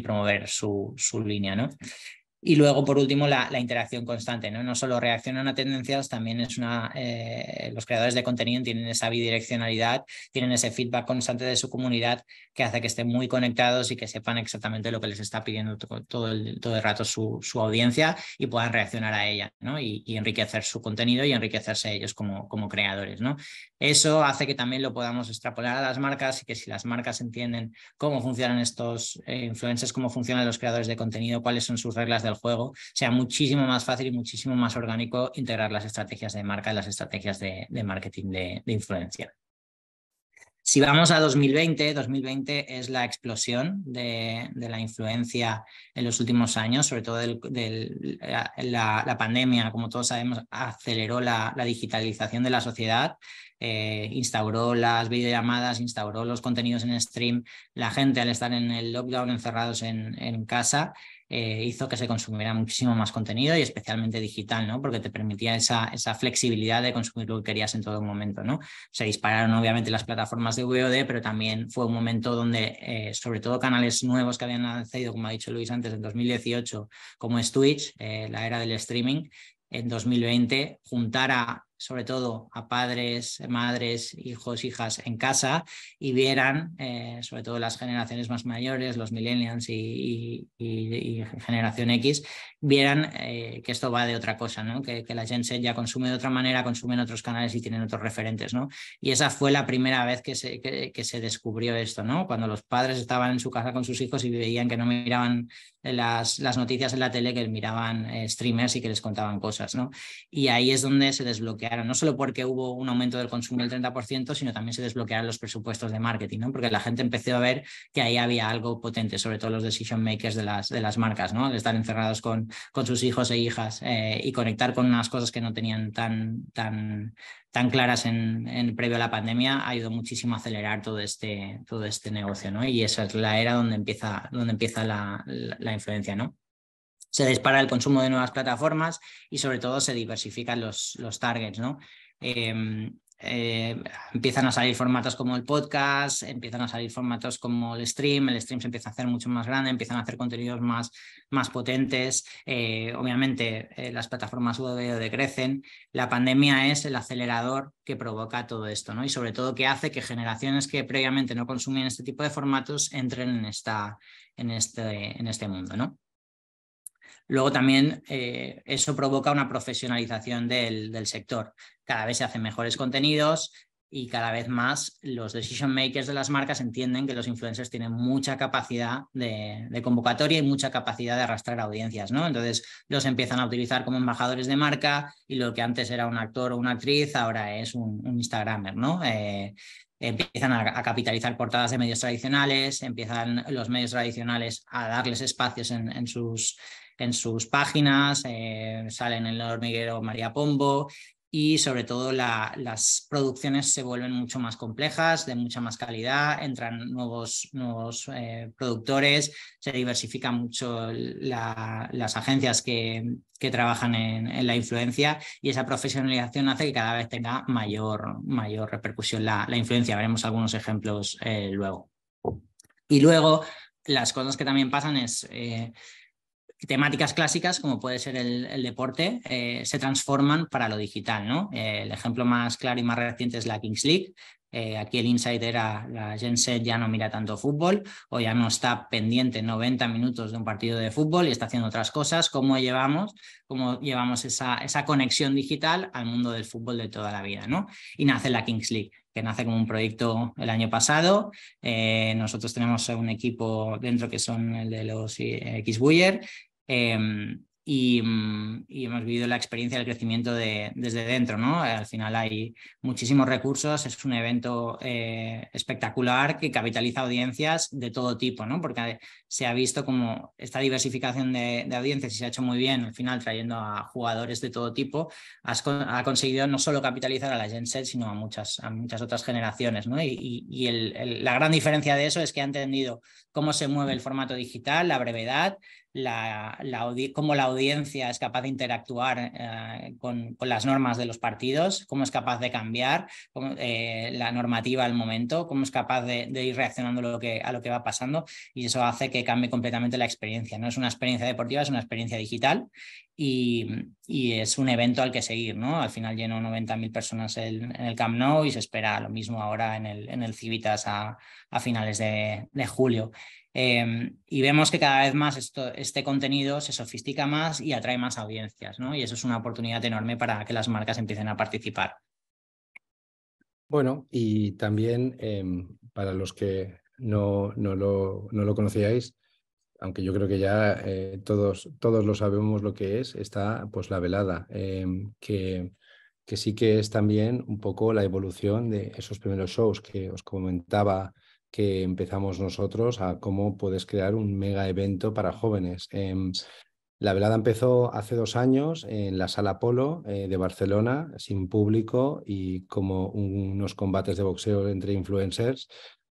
promover su, su, línea, ¿no? Y luego, por último, la, interacción constante. ¿no? no solo reaccionan a tendencias, también es una. Eh, los creadores de contenido tienen esa bidireccionalidad, tienen ese feedback constante de su comunidad que hace que estén muy conectados y que sepan exactamente lo que les está pidiendo todo el, todo el rato su, su audiencia y puedan reaccionar a ella ¿no? y, enriquecer su contenido y enriquecerse ellos como, como creadores. ¿no? Eso hace que también lo podamos extrapolar a las marcas y que si las marcas entienden cómo funcionan estos eh, influencers, cómo funcionan los creadores de contenido, cuáles son sus reglas de juego, sea muchísimo más fácil y muchísimo más orgánico integrar las estrategias de marca y las estrategias de, marketing de, influencia. Si vamos a 2020, 2020 es la explosión de, la influencia en los últimos años, sobre todo de la, pandemia, como todos sabemos, aceleró la, digitalización de la sociedad, eh, instauró las videollamadas, instauró los contenidos en stream, la gente al estar en el lockdown encerrados en, en casa eh, hizo que se consumiera muchísimo más contenido y especialmente digital, ¿no? Porque te permitía esa, flexibilidad de consumir lo que querías en todo momento, ¿no? Se dispararon obviamente las plataformas de VOD, pero también fue un momento donde, eh, sobre todo canales nuevos que habían nacido, como ha dicho Luis antes, en 2018, como es Twitch, eh, la era del streaming, en 2020, juntar a sobre todo a padres, madres, hijos, hijas en casa y vieran, eh, sobre todo las generaciones más mayores, los millennials y, generación X, vieran eh, que esto va de otra cosa, ¿no? que, la gente ya consume de otra manera, consumen otros canales y tienen otros referentes. ¿no? Y esa fue la primera vez que se, se descubrió esto, ¿no? cuando los padres estaban en su casa con sus hijos y veían que no miraban las, noticias en la tele que miraban eh, streamers y que les contaban cosas, ¿no? Y ahí es donde se desbloquearon, no solo porque hubo un aumento del consumo del 30%, sino también se desbloquearon los presupuestos de marketing, ¿no? Porque la gente empezó a ver que ahí había algo potente, sobre todo los decision makers de las, de las marcas, ¿no? De estar encerrados con, con sus hijos e hijas eh, y conectar con unas cosas que no tenían tan, tan, tan claras en, en, previo a la pandemia ha ido muchísimo a acelerar todo este, todo este negocio, ¿no? Y esa es la era donde empieza, donde empieza la, la, influencia, ¿no? Se dispara el consumo de nuevas plataformas y sobre todo se diversifican los, los targets, ¿no? Em, eh, empiezan a salir formatos como el podcast, empiezan a salir formatos como el stream, el stream se empieza a hacer mucho más grande, empiezan a hacer contenidos más, más potentes, eh, obviamente eh, las plataformas web decrecen, la pandemia es el acelerador que provoca todo esto, ¿no? Y sobre todo que hace que generaciones que previamente no consumían este tipo de formatos entren en, esta, en, este, en este mundo, ¿no? Luego también eh, eso provoca una profesionalización del, sector. Cada vez se hacen mejores contenidos y cada vez más los decision makers de las marcas entienden que los influencers tienen mucha capacidad de, convocatoria y mucha capacidad de arrastrar audiencias, ¿no? Entonces los empiezan a utilizar como embajadores de marca y lo que antes era un actor o una actriz ahora es un, Instagramer, ¿no? Eh, empiezan a, capitalizar portadas de medios tradicionales, empiezan los medios tradicionales a darles espacios en, sus, en sus páginas, eh, salen el hormiguero María Pombo, y sobre todo las producciones se vuelven mucho más complejas, de mucha más calidad, entran nuevos, nuevos eh, productores, se diversifican mucho las agencias que, que trabajan en, la influencia y esa profesionalización hace que cada vez tenga mayor, mayor repercusión la, influencia. Veremos algunos ejemplos eh, luego. Y luego, las cosas que también pasan es... Eh, temáticas clásicas, como puede ser el, deporte, eh, se transforman para lo digital. ¿no? Eh, el ejemplo más claro y más reciente es la Kings League. Eh, aquí el insider era la Gen Z ya no mira tanto fútbol o ya no está pendiente 90 minutos de un partido de fútbol y está haciendo otras cosas. ¿Cómo llevamos, cómo llevamos esa, conexión digital al mundo del fútbol de toda la vida? ¿no? Y nace la Kings League que nace como un proyecto el año pasado. nosotros tenemos un equipo dentro que son el de los X-Buyer Em, mm, y, hemos vivido la experiencia del crecimiento desde dentro, ¿no? Al final hay muchísimos recursos, es un evento eh, espectacular que capitaliza audiencias de todo tipo, ¿no? Porque se ha visto como esta diversificación de, audiencias y se ha hecho muy bien al final trayendo a jugadores de todo tipo, ha conseguido no solo capitalizar a la Gen sino a muchas, a muchas otras generaciones, Y, la gran diferencia de eso es que ha entendido cómo se mueve el formato digital, la brevedad, la, la cómo la audiencia es capaz de interactuar eh, con, las normas de los partidos, cómo es capaz de cambiar eh, la normativa al momento, cómo es capaz de, ir reaccionando a lo que va pasando y eso hace que cambie completamente la experiencia. No es una experiencia deportiva, es una experiencia digital y, es un evento al que seguir. ¿no? Al final llenó 90.000 personas en el Camp Nou y se espera lo mismo ahora en el, Civitas a, finales de julio. Em, y vemos que cada vez más este contenido se sofistica más y atrae más audiencias, ¿no? Y eso es una oportunidad enorme para que las marcas empiecen a participar. Bueno, y también em, para los que no, no, lo, no, lo, conocíais, aunque yo creo que ya eh, todos, todos lo sabemos lo que es, está pues la velada, em, que, que sí que es también un poco la evolución de esos primeros shows que os comentaba que empezamos nosotros a cómo puedes crear un mega evento para jóvenes. Em, la velada empezó hace dos años en la Sala Polo eh, de Barcelona, sin público y como unos combates de boxeo entre influencers,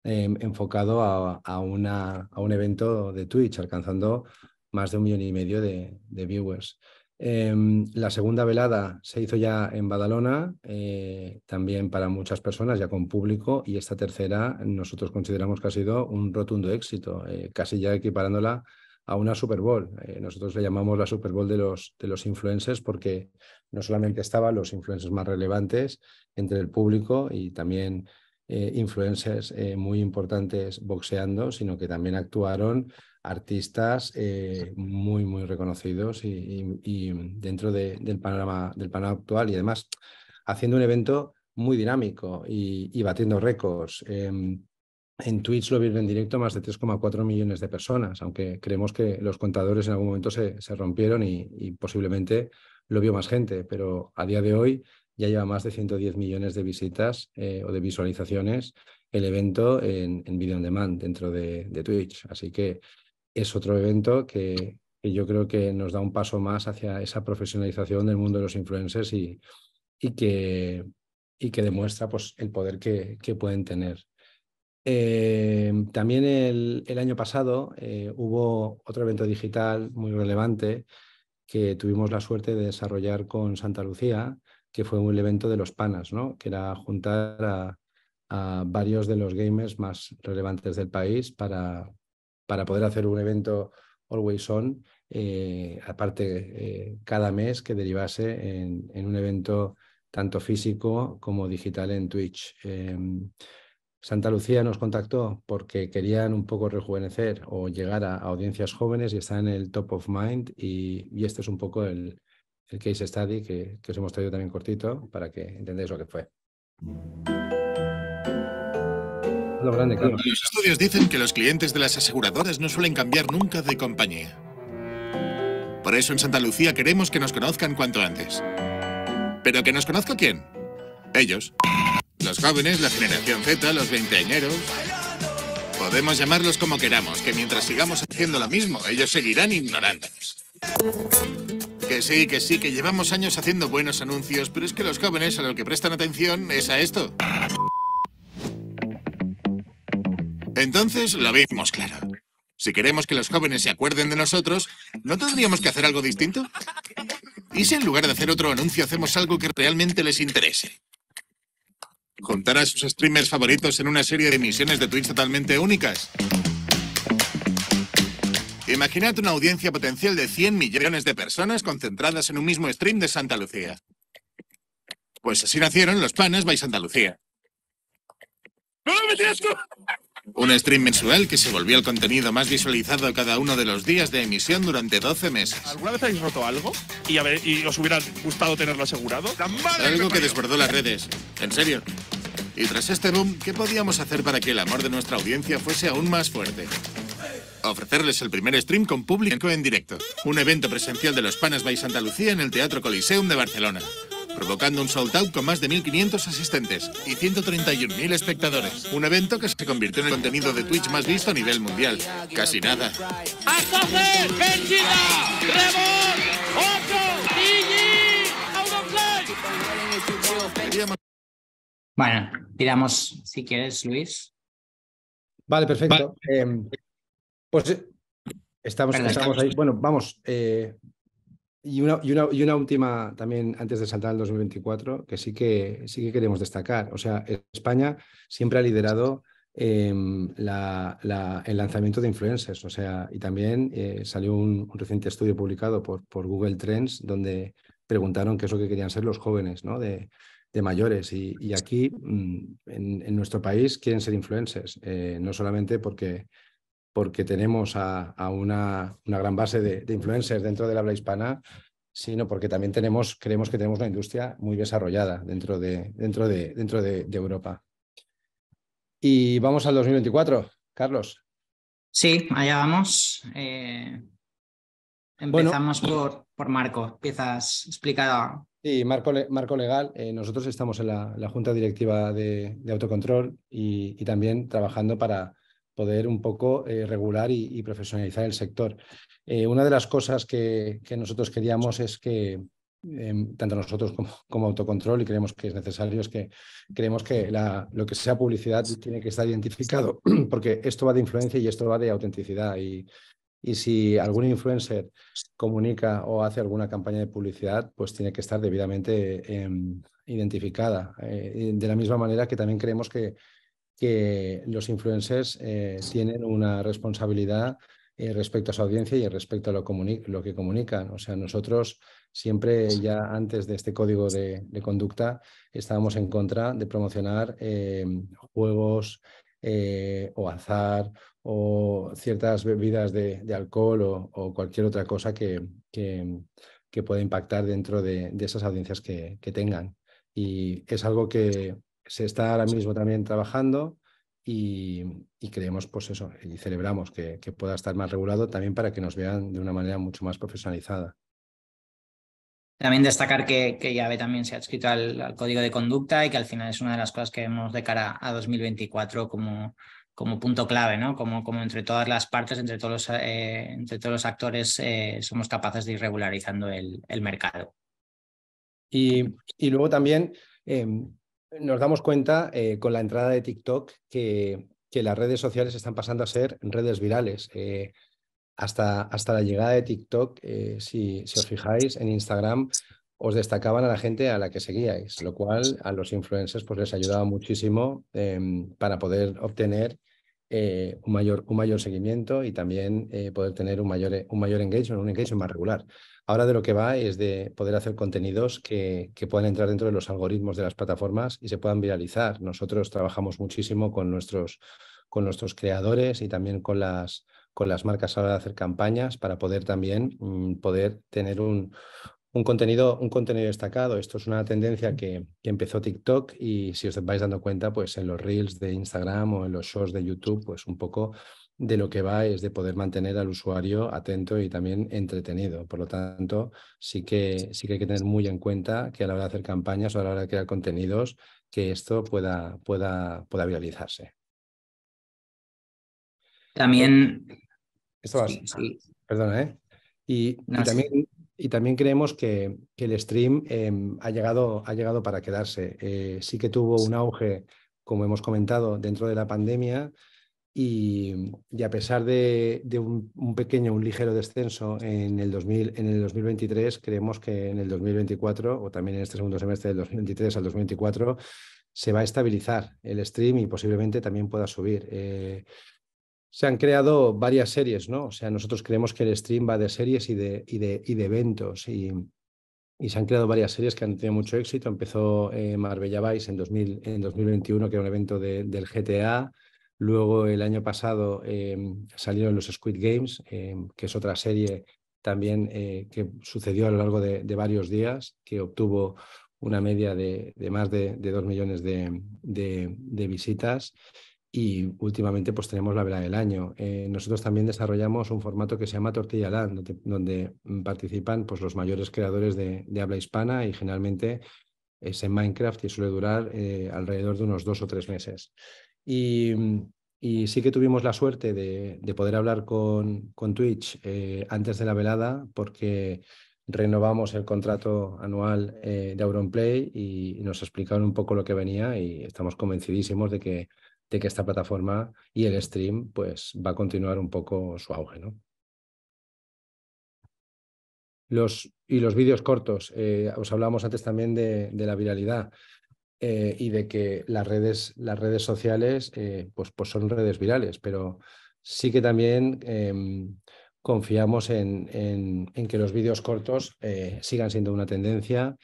em, enfocado a, a, una, a, un evento de Twitch, alcanzando más de un millón y medio de viewers. Em, la segunda velada se hizo ya en Badalona, eh, también para muchas personas, ya con público, y esta tercera nosotros consideramos que ha sido un rotundo éxito, eh, casi ya equiparándola a una Super Bowl. Eh, nosotros le llamamos la Super Bowl de los, de los influencers porque no solamente estaban los influencers más relevantes entre el público y también influencers muy importantes boxeando, sino que también actuaron artistas eh, muy, muy reconocidos y, dentro del, panorama, del panorama actual y además haciendo un evento muy dinámico y, batiendo récords. Em, en Twitch lo vieron en directo más de 3,4 millones de personas, aunque creemos que los contadores en algún momento se, rompieron y, posiblemente lo vio más gente, pero a día de hoy ya lleva más de 110 millones de visitas eh, o de visualizaciones el evento en, en video on demand dentro de, de Twitch. Así que es otro evento que, yo creo que nos da un paso más hacia esa profesionalización del mundo de los influencers y, que, demuestra pues, el poder que, pueden tener. Eh, también el, año pasado eh, hubo otro evento digital muy relevante que tuvimos la suerte de desarrollar con Santa Lucía, que fue un evento de los panas, ¿no? que era juntar a, a varios de los gamers más relevantes del país para, para poder hacer un evento always on, eh, aparte eh, cada mes que derivase en, un evento tanto físico como digital en Twitch. Em, Santa Lucía nos contactó porque querían un poco rejuvenecer o llegar a, audiencias jóvenes y están en el top of mind y, este es un poco el, case study que, que, os hemos traído también cortito para que entendáis lo que fue. Los estudios dicen que los clientes de las aseguradoras no suelen cambiar nunca de compañía. Por eso en Santa Lucía queremos que nos conozcan cuanto antes. ¿Pero que nos conozca quién? Ellos. Los jóvenes, la generación Z, los veinteañeros... Podemos llamarlos como queramos, que mientras sigamos haciendo lo mismo, ellos seguirán ignorándonos. Que sí, que sí, que llevamos años haciendo buenos anuncios, pero es que los jóvenes a lo que prestan atención es a esto. Entonces lo vimos claro. Si queremos que los jóvenes se acuerden de nosotros, ¿no tendríamos que hacer algo distinto? ¿Y si en lugar de hacer otro anuncio hacemos algo que realmente les interese? Juntar a sus streamers favoritos en una serie de emisiones de Twitch totalmente únicas. Imaginad una audiencia potencial de 100 millones de personas concentradas en un mismo stream de Santa Lucía. Pues así nacieron los panas by Santa Lucía. ¡No me un stream mensual que se volvió el contenido más visualizado cada uno de los días de emisión durante 12 meses. ¿Alguna vez habéis roto algo y, y os hubiera gustado tenerlo asegurado? Algo que desbordó las redes. En serio. Y tras este boom, ¿qué podíamos hacer para que el amor de nuestra audiencia fuese aún más fuerte? Ofrecerles el primer stream con público en directo. Un evento presencial de los Panas by Santa Lucía en el Teatro Coliseum de Barcelona provocando un sold out con más de 1.500 asistentes y 131.000 espectadores. Un evento que se convirtió en el contenido de Twitch más visto a nivel mundial. Casi nada. ¡Hasta Bueno, tiramos si quieres, Luis. Vale, perfecto. Em, pues eh, estamos, estamos, ahí. Bueno, vamos. Eh, y una, última también antes de saltar al 2024, que sí que, sí que queremos destacar. O sea, España siempre ha liderado em, la, el lanzamiento de influencers. O sea, y también eh, salió un, reciente estudio publicado por, por, Google Trends donde preguntaron qué es lo que querían ser los jóvenes ¿no? de, mayores. Y, aquí, mm, en, nuestro país, quieren ser influencers, eh, no solamente porque porque tenemos a, una, gran base de, influencers dentro del habla hispana, sino porque también tenemos, creemos que tenemos una industria muy desarrollada dentro de, dentro de, dentro de, Europa. Y vamos al 2024, Carlos. Sí, allá vamos. Eh, empezamos por, por Marco. Empiezas explicada. Sí, marco, marco legal. Eh, nosotros estamos en la, Junta Directiva de, Autocontrol y, también trabajando para, poder un poco eh, regular y, profesionalizar el sector. Eh, una de las cosas que, nosotros queríamos es que, em, tanto nosotros como, autocontrol, y creemos que es necesario, es que creemos que la, lo que sea publicidad tiene que estar identificado, porque esto va de influencia y esto va de autenticidad. Y, y si algún influencer comunica o hace alguna campaña de publicidad, pues tiene que estar debidamente em, identificada. Eh, de la misma manera que también creemos que que los influencers eh, tienen una responsabilidad eh, respecto a su audiencia y respecto a lo, que comunican. O sea, nosotros siempre ya antes de este código de, conducta estábamos en contra de promocionar eh, juegos o azar o ciertas bebidas de, alcohol o, cualquier otra cosa que, que, pueda impactar dentro de, esas audiencias que tengan. Y es algo que, se está ahora mismo también trabajando y, creemos, pues eso, y celebramos que, pueda estar más regulado también para que nos vean de una manera mucho más profesionalizada. También destacar que, ya ve también se ha escrito al, código de conducta y que al final es una de las cosas que vemos de cara a 2024 como, como punto clave, ¿no? Como, como entre todas las partes, entre todos los, eh, entre todos los actores, eh, somos capaces de ir regularizando el, mercado. Y, luego también em, nos damos cuenta eh, con la entrada de TikTok que, las redes sociales están pasando a ser redes virales. Eh, hasta, la llegada de TikTok, eh, si, si, os fijáis en Instagram, os destacaban a la gente a la que seguíais, lo cual a los influencers pues, les ayudaba muchísimo em, para poder obtener un, mayor, seguimiento y también poder tener un mayor, un mayor engagement, un engagement más regular. Ahora de lo que va es de poder hacer contenidos que, puedan entrar dentro de los algoritmos de las plataformas y se puedan viralizar. Nosotros trabajamos muchísimo con nuestros, con nuestros creadores y también con las, con las marcas a la hora de hacer campañas para poder también mm, poder tener un, contenido, un contenido destacado. Esto es una tendencia que, que, empezó TikTok y si os vais dando cuenta, pues en los reels de Instagram o en los shows de YouTube, pues un poco de lo que va es de poder mantener al usuario atento y también entretenido. Por lo tanto, sí que, sí que hay que tener muy en cuenta que a la hora de hacer campañas o a la hora de crear contenidos, que esto pueda, pueda, pueda viralizarse. Eh, también... Esto va sí, Perdona, ¿eh? Y, también y también creemos que, que el stream em, ha, llegado, ha llegado para quedarse. Eh, sí que tuvo un auge, como hemos comentado, dentro de la pandemia y, a pesar de, un, pequeño, un ligero descenso en el, en el 2023, creemos que en el 2024 o también en este segundo semestre del 2023 al 2024 se va a estabilizar el stream y posiblemente también pueda subir. Eh, se han creado varias series, ¿no? O sea, nosotros creemos que el stream va de series y de, eventos y, se han creado varias series que han tenido mucho éxito. Empezó eh, Marbella Vice en, en 2021, que era un evento del GTA. Luego el año pasado em, salieron los Squid Games, em, que es otra serie también eh, que sucedió a lo largo de, varios días, que obtuvo una media de, más de, dos millones de, visitas. Y últimamente pues tenemos la vela del año. Eh, nosotros también desarrollamos un formato que se llama Tortilla Land, donde, participan pues, los mayores creadores de habla hispana y generalmente es en Minecraft y suele durar eh, alrededor de unos dos o tres meses. Mm, y, sí que tuvimos la suerte de, poder hablar con, Twitch eh, antes de la velada porque renovamos el contrato anual eh, de Auronplay y, nos explicaron un poco lo que venía y estamos convencidísimos de que, de que esta plataforma y el stream pues, va a continuar un poco su auge. y los vídeos cortos, eh, os hablábamos antes también de la viralidad. Eh, y de que las redes, las redes sociales eh, pues, pues son redes virales, pero sí que también em, confiamos en, que los vídeos cortos eh, sigan siendo una tendencia.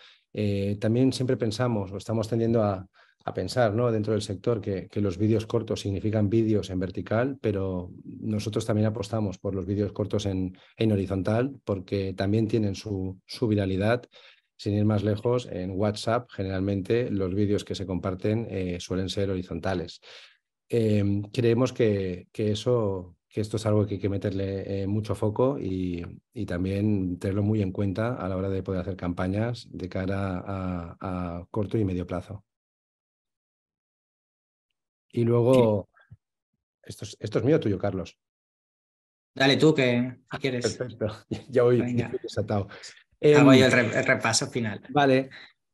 también siempre pensamos o estamos tendiendo a, pensar dentro del sector que, los vídeos cortos significan vídeos en vertical, pero nosotros también apostamos por los vídeos cortos en, horizontal porque también tienen su viralidad sin ir más lejos, en WhatsApp generalmente los vídeos que se comparten eh, suelen ser horizontales. Em, creemos que, eso, que esto es algo que hay que meterle eh, mucho foco y, también tenerlo muy en cuenta a la hora de poder hacer campañas de cara a, corto y medio plazo. Y luego, esto, es, esto es mío tuyo, Carlos. Dale tú, que quieres. Perfecto, ya voy desatado. Hago em, el, repaso final. Vale.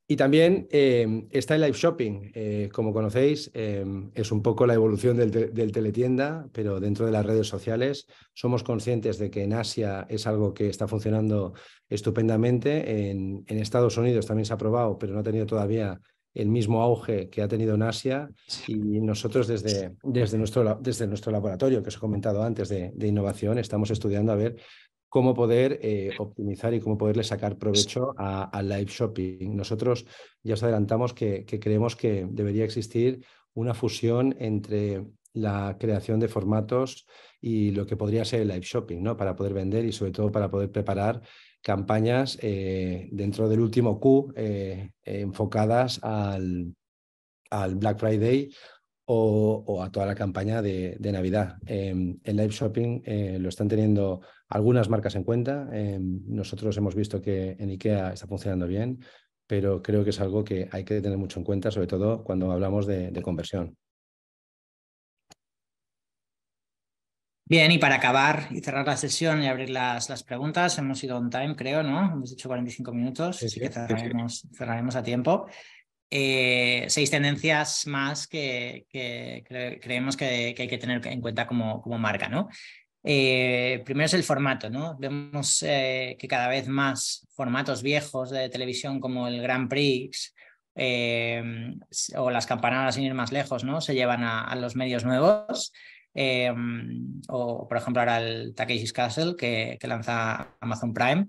Y también em, está el live shopping. Eh, como conocéis, em, es un poco la evolución del, teletienda, pero dentro de las redes sociales. Somos conscientes de que en Asia es algo que está funcionando estupendamente. En, Estados Unidos también se ha probado, pero no ha tenido todavía el mismo auge que ha tenido en Asia y nosotros desde, nuestro, laboratorio que os he comentado antes de, innovación estamos estudiando a ver cómo poder eh, optimizar y cómo poderle sacar provecho al live shopping. Nosotros ya os adelantamos que, creemos que debería existir una fusión entre la creación de formatos y lo que podría ser el live shopping, ¿no? Para poder vender y sobre todo para poder preparar campañas eh, dentro del último Q eh, enfocadas al, Black Friday o, a toda la campaña de, Navidad. Em, el live shopping lo están teniendo algunas marcas en cuenta. Em, nosotros hemos visto que en IKEA está funcionando bien, pero creo que es algo que hay que tener mucho en cuenta, sobre todo cuando hablamos de, conversión. Bien, y para acabar y cerrar la sesión y abrir las, preguntas, hemos ido on time, creo, ¿no? Hemos dicho 45 minutos, así que cerraremos, a tiempo. Eh, seis tendencias más que, creemos que, hay que tener en cuenta como marca, ¿no? Eh, primero es el formato, ¿no? Vemos eh, que cada vez más formatos viejos de televisión como el Grand Prix eh, o las campanadas sin ir más lejos, ¿no? Se llevan a, los medios nuevos. o, por ejemplo, ahora el Takeshi's Castle que, que lanza Amazon Prime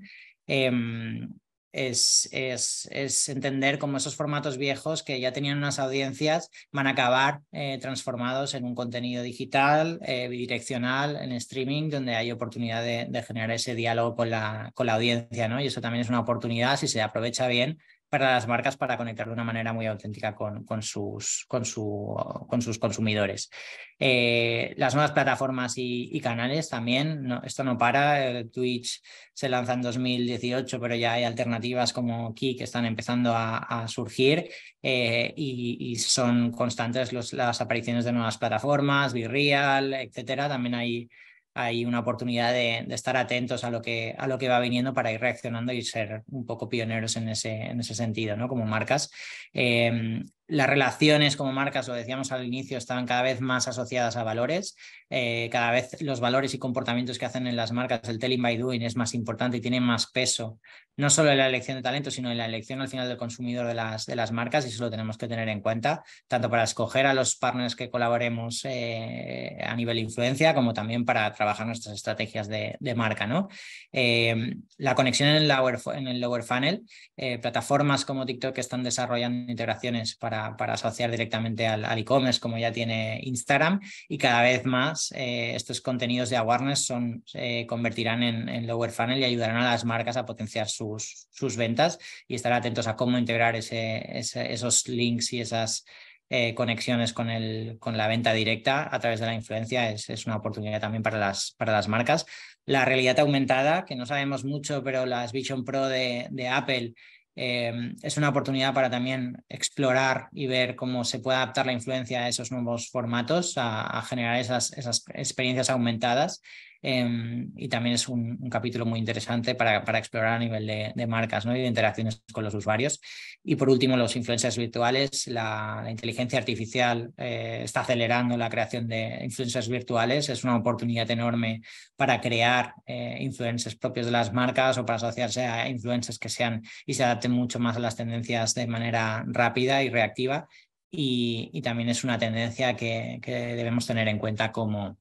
es, es, entender cómo esos formatos viejos que ya tenían unas audiencias van a acabar eh, transformados en un contenido digital, eh, bidireccional, en streaming, donde hay oportunidad de, generar ese diálogo con la, con la audiencia, ¿no? Y eso también es una oportunidad, si se aprovecha bien, para las marcas para conectar de una manera muy auténtica con, sus, consumidores. Eh, las nuevas plataformas y, canales también, esto no para, eh, Twitch se lanza en 2018, pero ya hay alternativas como Key que están empezando a, surgir eh, y, son constantes las apariciones de nuevas plataformas, Virreal, etcétera, también hay hay una oportunidad de, estar atentos a lo, que, a lo que va viniendo para ir reaccionando y ser un poco pioneros en ese, en ese sentido, ¿no? Como marcas. Em, las relaciones como marcas, lo decíamos al inicio, estaban cada vez más asociadas a valores. Eh, cada vez los valores y comportamientos que hacen en las marcas, el telling by doing es más importante y tiene más peso, no solo en la elección de talento, sino en la elección al final del consumidor de las, de las marcas y eso lo tenemos que tener en cuenta, tanto para escoger a los partners que colaboremos eh, a nivel influencia, como también para trabajar nuestras estrategias de, marca. ¿no? Em, la conexión en en el lower funnel, eh, plataformas como TikTok que están desarrollando integraciones para para, asociar directamente al, e-commerce como ya tiene Instagram y cada vez más eh, estos contenidos de awareness se eh, convertirán en, lower funnel y ayudarán a las marcas a potenciar sus, sus ventas y estar atentos a cómo integrar esos links y esas eh, conexiones con, el, con la venta directa a través de la influencia es, una oportunidad también para las, para las marcas. La realidad aumentada, que no sabemos mucho, pero las Vision Pro de Apple Em, es una oportunidad para también explorar y ver cómo se puede adaptar la influencia a esos nuevos formatos, a, generar esas, experiencias aumentadas Em, y también es un, capítulo muy interesante para, explorar a nivel de, marcas ¿no? y de interacciones con los usuarios. Y por último, los influencers virtuales. La, inteligencia artificial eh, está acelerando la creación de influencers virtuales. Es una oportunidad enorme para crear eh, influencers propios de las marcas o para asociarse a influencers que sean y se adapten mucho más a las tendencias de manera rápida y reactiva. Y, también es una tendencia que, que, debemos tener en cuenta como,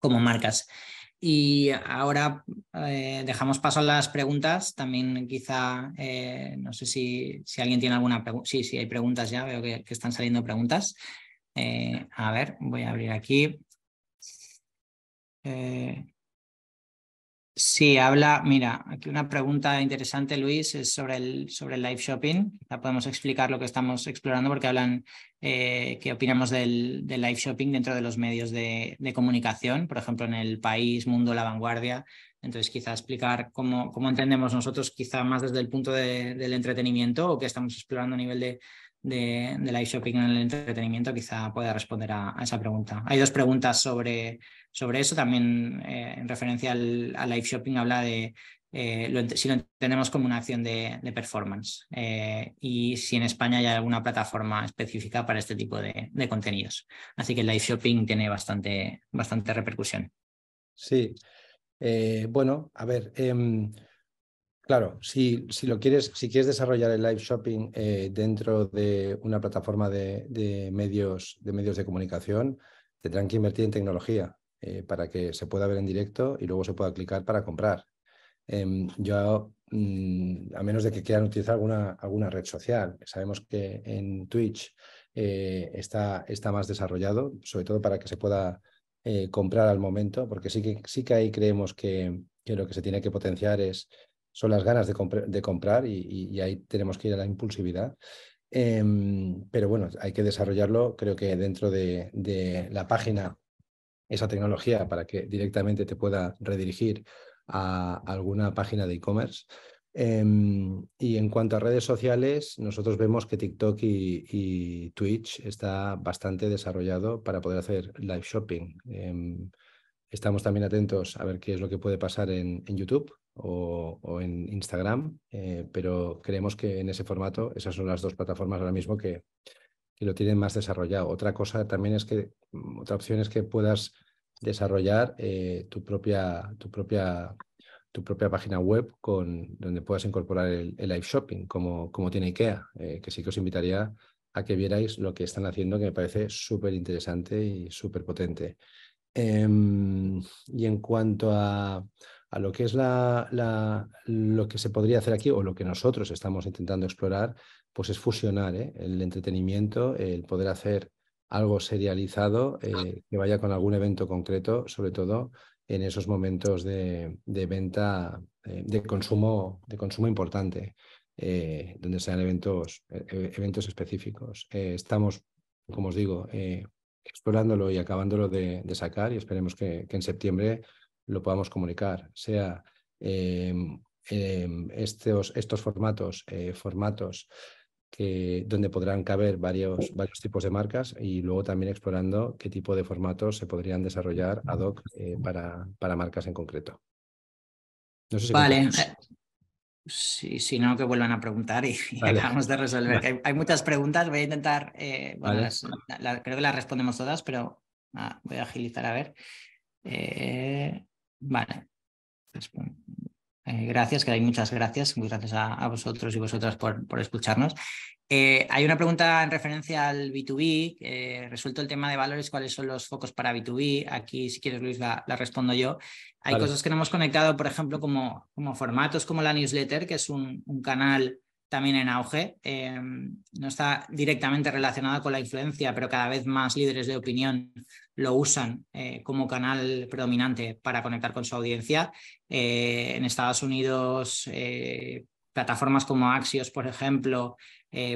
como marcas. Y ahora eh, dejamos paso a las preguntas. También quizá, eh, no sé si, alguien tiene alguna pregunta. Sí, sí, hay preguntas ya, veo que, están saliendo preguntas. Eh, a ver, voy a abrir aquí. Sí, habla, mira, aquí una pregunta interesante, Luis, es sobre el, sobre live shopping. Quizá podemos explicar lo que estamos explorando porque hablan eh, qué opinamos del, del, live shopping dentro de los medios de, comunicación, por ejemplo, en el país, mundo, la vanguardia. Entonces, quizá explicar cómo, cómo entendemos nosotros, quizá más desde el punto del entretenimiento o qué estamos explorando a nivel de, de, live shopping en el entretenimiento quizá pueda responder a, esa pregunta. Hay dos preguntas sobre, sobre eso, también eh, en referencia al, live shopping habla de eh, si lo entendemos como una acción de, performance eh, y si en España hay alguna plataforma específica para este tipo de, contenidos. Así que el live shopping tiene bastante, bastante repercusión. Sí, bueno, a ver. Em, Claro, si, si, lo quieres, si quieres desarrollar el live shopping eh, dentro de una plataforma de, medios, de medios de comunicación, tendrán que invertir en tecnología eh, para que se pueda ver en directo y luego se pueda clicar para comprar. Em, yo, mm, a menos de que quieran utilizar alguna, alguna red social, sabemos que en Twitch eh, está, está más desarrollado, sobre todo para que se pueda comprar al momento, porque sí que, sí que ahí creemos que lo que se tiene que potenciar es son las ganas de, comprar y, ahí tenemos que ir a la impulsividad. Em, pero bueno, hay que desarrollarlo, creo que dentro de, la página, esa tecnología para que directamente te pueda redirigir a alguna página de e-commerce. Em, y en cuanto a redes sociales, nosotros vemos que TikTok y, Twitch está bastante desarrollado para poder hacer live shopping. Em, estamos también atentos a ver qué es lo que puede pasar en YouTube, o, en Instagram, eh, pero creemos que en ese formato esas son las dos plataformas ahora mismo que, que lo tienen más desarrollado. Otra cosa también es que, mm, otra opción es que puedas desarrollar eh, tu, propia, tu, propia, tu propia página web con, donde puedas incorporar el, live shopping, como, como tiene IKEA, eh, que sí que os invitaría a que vierais lo que están haciendo, que me parece súper interesante y súper potente. Em, y en cuanto a a lo que es la, lo que se podría hacer aquí o lo que nosotros estamos intentando explorar, pues es fusionar ¿eh? el entretenimiento, el poder hacer algo serializado eh, que vaya con algún evento concreto, sobre todo en esos momentos de, venta, eh, de, consumo, de consumo importante, donde sean eventos, e, e, eventos específicos. estamos, como os digo, explorándolo y acabándolo de, sacar y esperemos que en septiembre lo podamos comunicar, sea em, em, estos, estos formatos, eh, formatos que, donde podrán caber varios, varios tipos de marcas y luego también explorando qué tipo de formatos se podrían desarrollar ad hoc eh, para, para, marcas en concreto. No sé si vale. Eh, sí, si no, que vuelvan a preguntar y, acabamos de resolver. Hay, muchas preguntas, voy a intentar, creo que las respondemos todas, pero voy a agilizar a ver. Vale. Pues, eh, gracias, que hay muchas gracias. Muchas gracias a, vosotros y vosotras por, por escucharnos. Eh, hay una pregunta en referencia al B2B. Eh, resuelto el tema de valores, ¿cuáles son los focos para B2B? Aquí, si quieres, Luis, la, respondo yo. Hay cosas que no hemos conectado, por ejemplo, como, como formatos como la newsletter, que es un canal también en auge. Em, no está directamente relacionada con la influencia, pero cada vez más líderes de opinión lo usan eh, como canal predominante para conectar con su audiencia. Eh, en Estados Unidos, eh, plataformas como Axios, por ejemplo,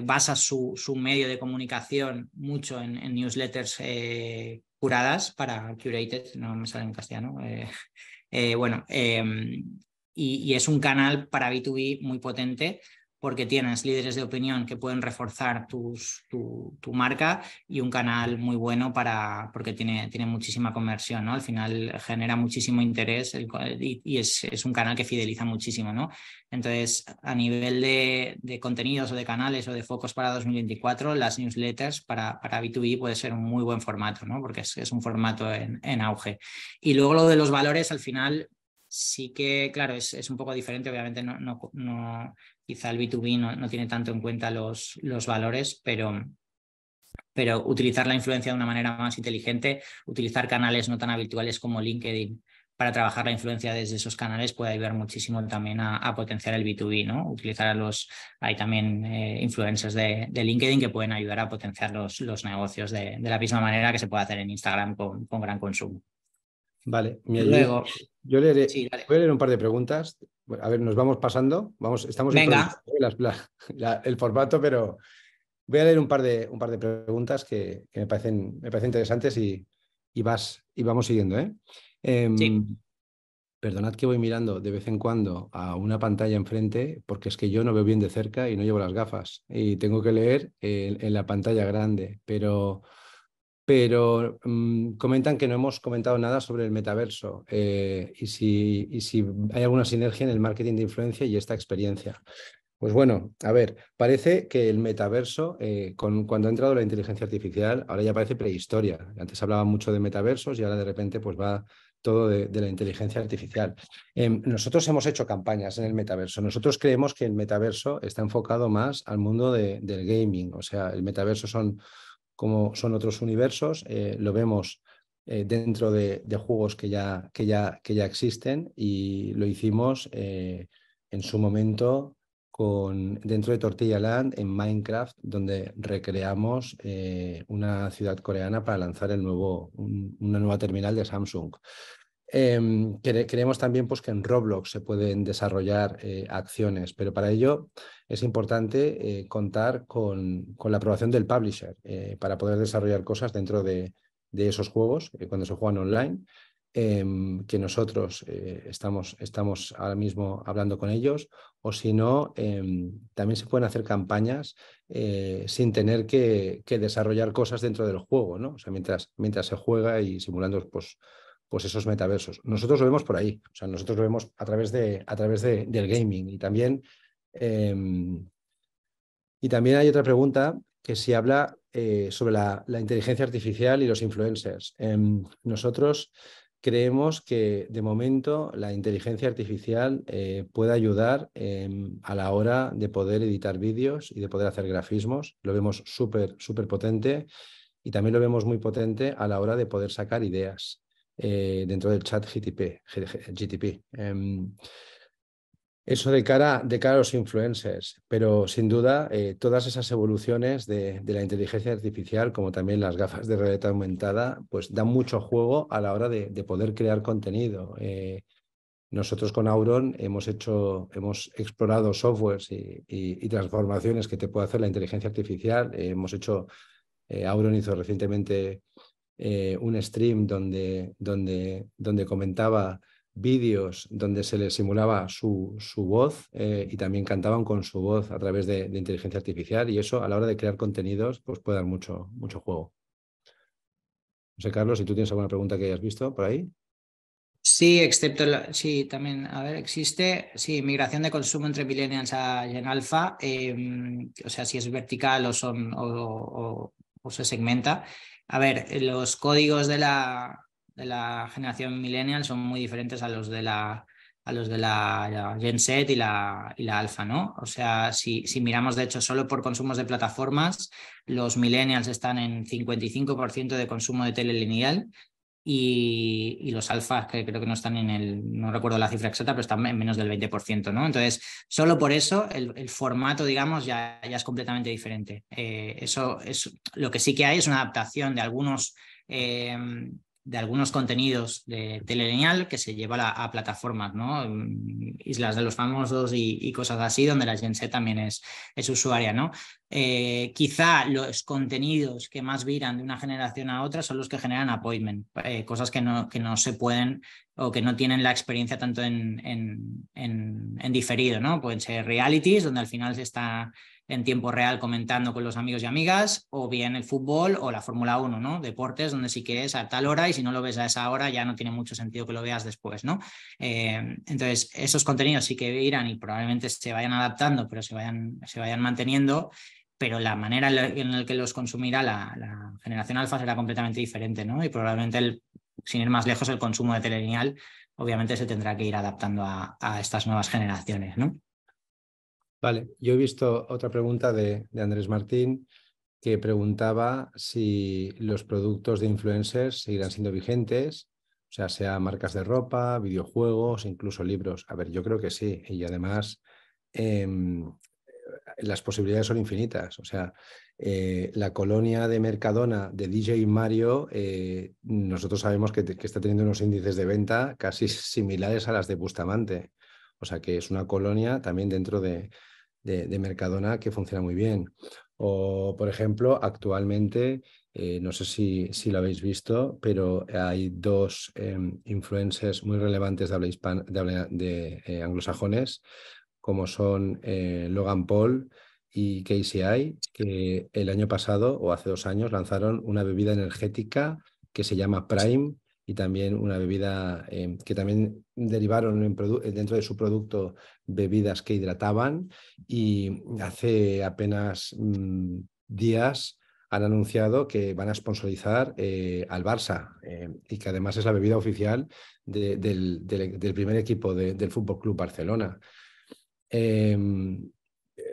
basa su, su, medio de comunicación mucho en, newsletters curadas para curated, no me sale en castellano. bueno, em, y, y es un canal para B2B muy potente porque tienes líderes de opinión que pueden reforzar tu, marca y un canal muy bueno para, porque tiene, tiene muchísima conversión, ¿no? Al final genera muchísimo interés y, es, un canal que fideliza muchísimo, ¿no? Entonces, a nivel de, contenidos o de canales o de focos para 2024, las newsletters para, para B2B puede ser un muy buen formato, ¿no? Porque es, un formato en auge. Y luego lo de los valores, al final, Sí que, claro, es, un poco diferente, obviamente no, quizá el B2B no, tiene tanto en cuenta los, los valores, pero, pero utilizar la influencia de una manera más inteligente, utilizar canales no tan habituales como LinkedIn para trabajar la influencia desde esos canales puede ayudar muchísimo también a, potenciar el B2B, ¿no? Utilizar a los, hay también eh, influencers de, LinkedIn que pueden ayudar a potenciar los, los negocios de, la misma manera que se puede hacer en Instagram con gran consumo. Vale, Luego, yo, leeré, voy a leer un par de preguntas. A ver, nos vamos pasando. Vamos, estamos en el formato, pero voy a leer un par de, un par de preguntas que, me, parecen, me parecen interesantes y, vas, y vamos siguiendo. ¿eh? Em, perdonad que voy mirando de vez en cuando a una pantalla enfrente, porque es que yo no veo bien de cerca y no llevo las gafas. Y tengo que leer eh, en la pantalla grande, pero pero mm, comentan que no hemos comentado nada sobre el metaverso eh, y, si, si hay alguna sinergia en el marketing de influencia y esta experiencia. Pues bueno, a ver, parece que el metaverso, eh, cuando ha entrado la inteligencia artificial, ahora ya parece prehistoria. Antes hablaba mucho de metaversos y ahora de repente pues va todo de, la inteligencia artificial. Em, nosotros hemos hecho campañas en el metaverso. Nosotros creemos que el metaverso está enfocado más al mundo del gaming. O sea, el metaverso son como son otros universos, eh, lo vemos eh, dentro de, juegos que ya, que, ya, que ya existen y lo hicimos eh, en su momento con, dentro de Tortilla Land en Minecraft, donde recreamos una ciudad coreana para lanzar el nuevo, una nueva terminal de Samsung creemos em, también pues, que en Roblox se pueden desarrollar eh, acciones, pero para ello es importante eh, contar con, con, la aprobación del publisher eh, para poder desarrollar cosas dentro de, esos juegos cuando se juegan online. Em, que nosotros estamos, estamos ahora mismo hablando con ellos, o si no, em, también se pueden hacer campañas sin tener que, desarrollar cosas dentro del juego, ¿no? O sea, mientras, mientras se juega y simulando pues, pues esos metaversos. Nosotros lo vemos por ahí, o sea, nosotros lo vemos a través, de, a través del gaming. Y también, em, y también hay otra pregunta que se habla eh, sobre la, inteligencia artificial y los influencers. Em, nosotros creemos que de momento la inteligencia artificial eh, puede ayudar em, a la hora de poder editar vídeos y de poder hacer grafismos. Lo vemos súper, súper potente y también lo vemos muy potente a la hora de poder sacar ideas. Eh, dentro del chat GTP. Em, eso de cara, de cara a los influencers, pero sin duda eh, todas esas evoluciones de, la inteligencia artificial, como también las gafas de realidad aumentada, pues dan mucho juego a la hora de, poder crear contenido. Eh, nosotros con Auron hemos hecho, hemos explorado softwares y, transformaciones que te puede hacer la inteligencia artificial. hemos hecho, Auron hizo recientemente eh, un stream donde, donde, donde comentaba vídeos donde se le simulaba su, voz eh, y también cantaban con su voz a través de, inteligencia artificial y eso a la hora de crear contenidos pues puede dar mucho, mucho juego. No sé, Carlos, si tú tienes alguna pregunta que hayas visto por ahí. Sí, excepto, la, sí, también, a ver, existe, sí, migración de consumo entre millennials a Gen alfa em, o sea, si es vertical o son, o se segmenta, a ver, eh, los códigos de la, de la generación millennial son muy diferentes a los de la, a los de la, Gen y la, y la Alfa, ¿no? O sea, si, si, miramos, de hecho, solo por consumos de plataformas, los millennials están en 55% de consumo de telelineal y, los alfas que creo que no están en el, no recuerdo la cifra exacta, pero están en menos del 20%, ¿no? Entonces, solo por eso el, formato, digamos, ya, ya, es completamente diferente. Eh, eso es lo que sí que hay es una adaptación de algunos eh, de algunos contenidos de telelineal que se lleva a, plataformas, ¿no? Mm, Islas de los Famosos y, cosas así, donde la gente también es, es usuaria, ¿no? Eh, quizá los contenidos que más viran de una generación a otra son los que generan appointment, eh, cosas que no, que no se pueden o que no tienen la experiencia tanto en, en, en, en diferido, ¿no? Pueden ser realities, donde al final se está en tiempo real comentando con los amigos y amigas, o bien el fútbol o la Fórmula 1, ¿no? Deportes donde si quieres a tal hora y si no lo ves a esa hora ya no tiene mucho sentido que lo veas después, ¿no? Eh, entonces, esos contenidos sí que irán y probablemente se vayan adaptando, pero se vayan, se vayan manteniendo pero la manera en la que los consumirá la, generación alfa será completamente diferente, ¿no? Y probablemente, el, sin ir más lejos, el consumo de telelineal obviamente se tendrá que ir adaptando a, a estas nuevas generaciones, ¿no? Vale, yo he visto otra pregunta de, Andrés Martín que preguntaba si los productos de influencers seguirán siendo vigentes, o sea, sea marcas de ropa, videojuegos, incluso libros. A ver, yo creo que sí. Y además, em, las posibilidades son infinitas. O sea, eh, la colonia de Mercadona de DJ Mario, eh, nosotros sabemos que, está teniendo unos índices de venta casi similares a las de Bustamante. O sea, que es una colonia también dentro de, de, Mercadona que funciona muy bien. O, por ejemplo, actualmente, eh, no sé si, lo habéis visto, pero hay dos em, influencers muy relevantes de habla, de, habla de eh, anglosajones, como son eh, Logan Paul y KCI, que el año pasado o hace dos años lanzaron una bebida energética que se llama Prime, y también una bebida eh, que también derivaron dentro de su producto bebidas que hidrataban y hace apenas mm, días han anunciado que van a sponsorizar eh, al Barça eh, y que además es la bebida oficial del, primer equipo del Fútbol Club Barcelona. Em,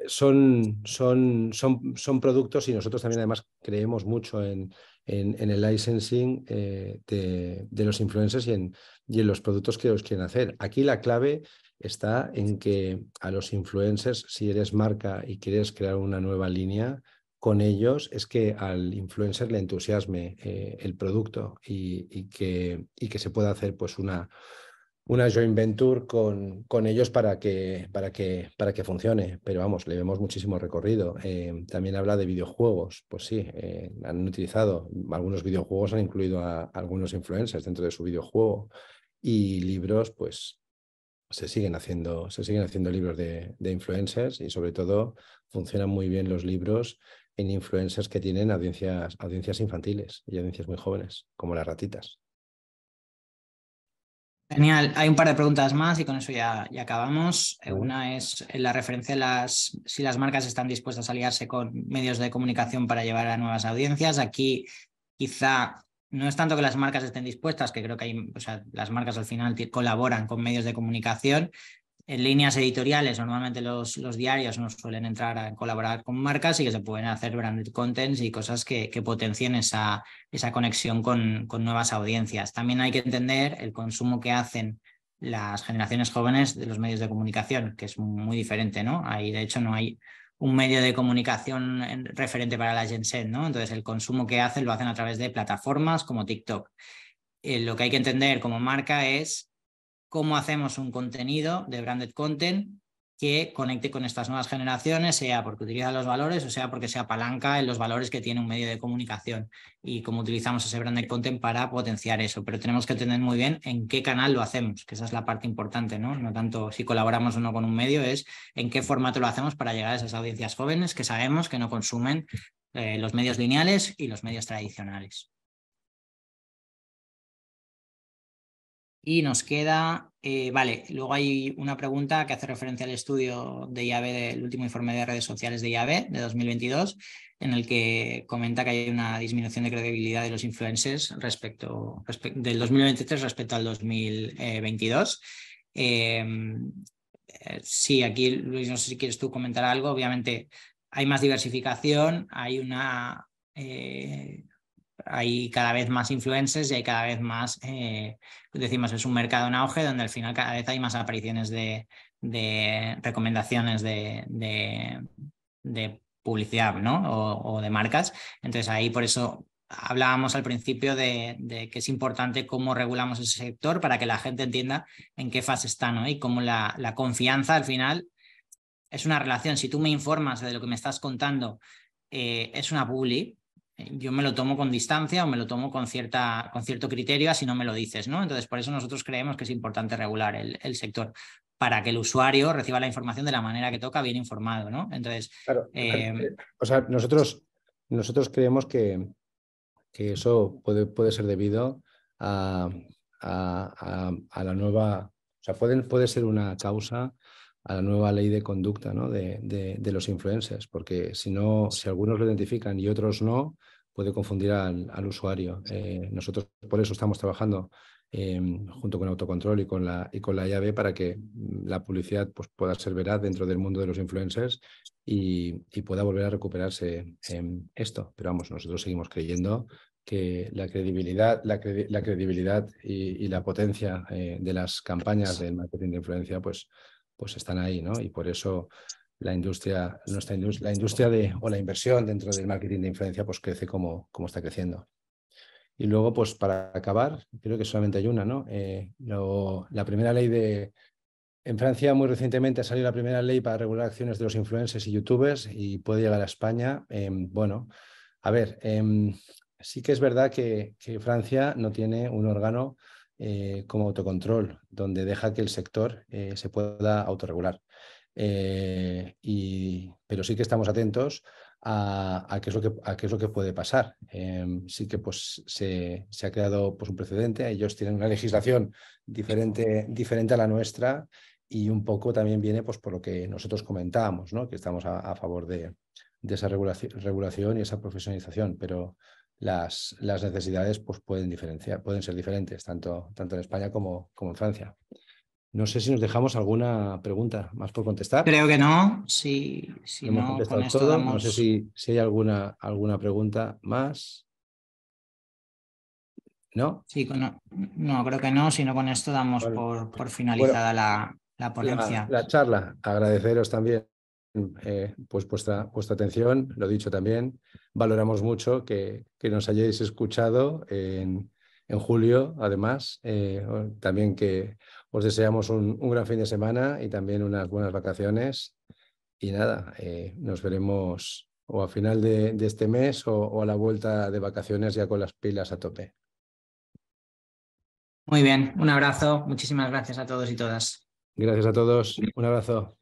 son, son, son, son, productos y nosotros también además creemos mucho en, en, el licensing eh, de, los influencers y en, en los productos que los quieren hacer. Aquí la clave está en que a los influencers, si eres marca y quieres crear una nueva línea, con ellos es que al influencer le entusiasme eh, el producto y, y, que, y, que, se pueda hacer pues una, una joint venture con, ellos para que, para, que, para que funcione. Pero vamos, le vemos muchísimo recorrido. Eh, también habla de videojuegos. Pues sí, eh, han utilizado algunos videojuegos, han incluido a, algunos influencers dentro de su videojuego. Y libros, pues se siguen haciendo, se siguen haciendo libros de, de influencers y sobre todo funcionan muy bien los libros en influencers que tienen audiencias, audiencias infantiles y audiencias muy jóvenes, como las ratitas. Genial, hay un par de preguntas más y con eso ya, ya acabamos. Una es en la referencia a las, si las marcas están dispuestas a aliarse con medios de comunicación para llevar a nuevas audiencias. Aquí quizá no es tanto que las marcas estén dispuestas, que creo que hay, las marcas al final colaboran con medios de comunicación, en líneas editoriales, normalmente los, diarios no suelen entrar a colaborar con marcas y que se pueden hacer branded contents y cosas que, potencien esa, conexión con, nuevas audiencias. También hay que entender el consumo que hacen las generaciones jóvenes de los medios de comunicación, que es muy diferente, ¿no? Ahí, de hecho, no hay un medio de comunicación referente para la Gen ¿no? Entonces, el consumo que hacen lo hacen a través de plataformas como TikTok. Eh, lo que hay que entender como marca es cómo hacemos un contenido de branded content que conecte con estas nuevas generaciones, sea porque utiliza los valores o sea porque se apalanca en los valores que tiene un medio de comunicación y cómo utilizamos ese branded content para potenciar eso. Pero tenemos que entender muy bien en qué canal lo hacemos, que esa es la parte importante, ¿no? No tanto si colaboramos o no con un medio, es en qué formato lo hacemos para llegar a esas audiencias jóvenes que sabemos que no consumen eh, los medios lineales y los medios tradicionales. Y nos queda, eh, vale, luego hay una pregunta que hace referencia al estudio de llave del último informe de redes sociales de llave de 2022, en el que comenta que hay una disminución de credibilidad de los influencers respecto, del 2023 respecto al 2022. Eh, eh, sí, aquí Luis, no sé si quieres tú comentar algo. Obviamente hay más diversificación, hay una hay cada vez más influencers y hay cada vez más, eh, pues decimos, es un mercado en auge donde al final cada vez hay más apariciones de, recomendaciones de, publicidad ¿no? O, de marcas. Entonces ahí por eso hablábamos al principio de, que es importante cómo regulamos ese sector para que la gente entienda en qué fase está ¿no? y cómo la, confianza al final es una relación. Si tú me informas de lo que me estás contando, eh, es una bully, yo me lo tomo con distancia o me lo tomo con, cierta, con cierto criterio, si no me lo dices, ¿no? Entonces, por eso nosotros creemos que es importante regular el, sector para que el usuario reciba la información de la manera que toca, bien informado, ¿no? Entonces, claro, eh, eh, o sea, nosotros, nosotros creemos que, que eso puede, puede, ser debido a, la nueva, o sea, puede ser una causa a la nueva ley de conducta de, los influencers, porque si no, si algunos lo identifican y otros no, puede confundir al, usuario. Eh, nosotros por eso estamos trabajando em, junto con autocontrol y con la y con la llave para que la publicidad pues, pueda ser veraz dentro del mundo de los influencers y, pueda volver a recuperarse en esto. Pero vamos, nosotros seguimos creyendo que la credibilidad, la, credibilidad y, la potencia eh, de las campañas pues del marketing de influencia, pues pues están ahí, ¿no? Y por eso la industria, nuestra industria, la industria de, o la inversión dentro del marketing de influencia, pues crece como, como está creciendo. Y luego, pues para acabar, creo que solamente hay una, ¿no? Eh, la primera ley de... En Francia muy recientemente ha salido la primera ley para regular acciones de los influencers y youtubers y puede llegar a España. Em, bueno, a ver, em, sí que es verdad que Francia no tiene un órgano eh, como autocontrol, donde deja que el sector eh, se pueda autorregular. Eh, y, pero sí que estamos atentos a, qué, es lo que, puede pasar. sí que pues, se, ha creado pues, un precedente, ellos tienen una legislación diferente, diferente a la nuestra y un poco también viene pues, por lo que nosotros comentábamos, ¿no? que estamos a, favor de, de esa regulación, regulación y esa profesionalización, pero las, necesidades pues, pueden, pueden ser diferentes, tanto, tanto en España como, como en Francia. No sé si nos dejamos alguna pregunta más por contestar. Creo que no. Si, Hemos no, contestado todo. No sé si, si, hay alguna, alguna pregunta más. ¿No? Sí, no, e-, no creo que no, no con esto damos por, por, finalizada la, ponencia. la, charla. Agradeceros también Mm, eh, pues vuestra, atención, lo dicho también. Valoramos mucho que, nos hayáis escuchado en, en julio, además. Eh, también que os deseamos un, gran fin de semana y también unas buenas vacaciones. Y nada, eh, nos veremos o a final de, este mes o, a la vuelta de vacaciones ya con las pilas a tope. Muy bien, un abrazo. Muchísimas gracias a todos y todas. Gracias a todos. Un abrazo.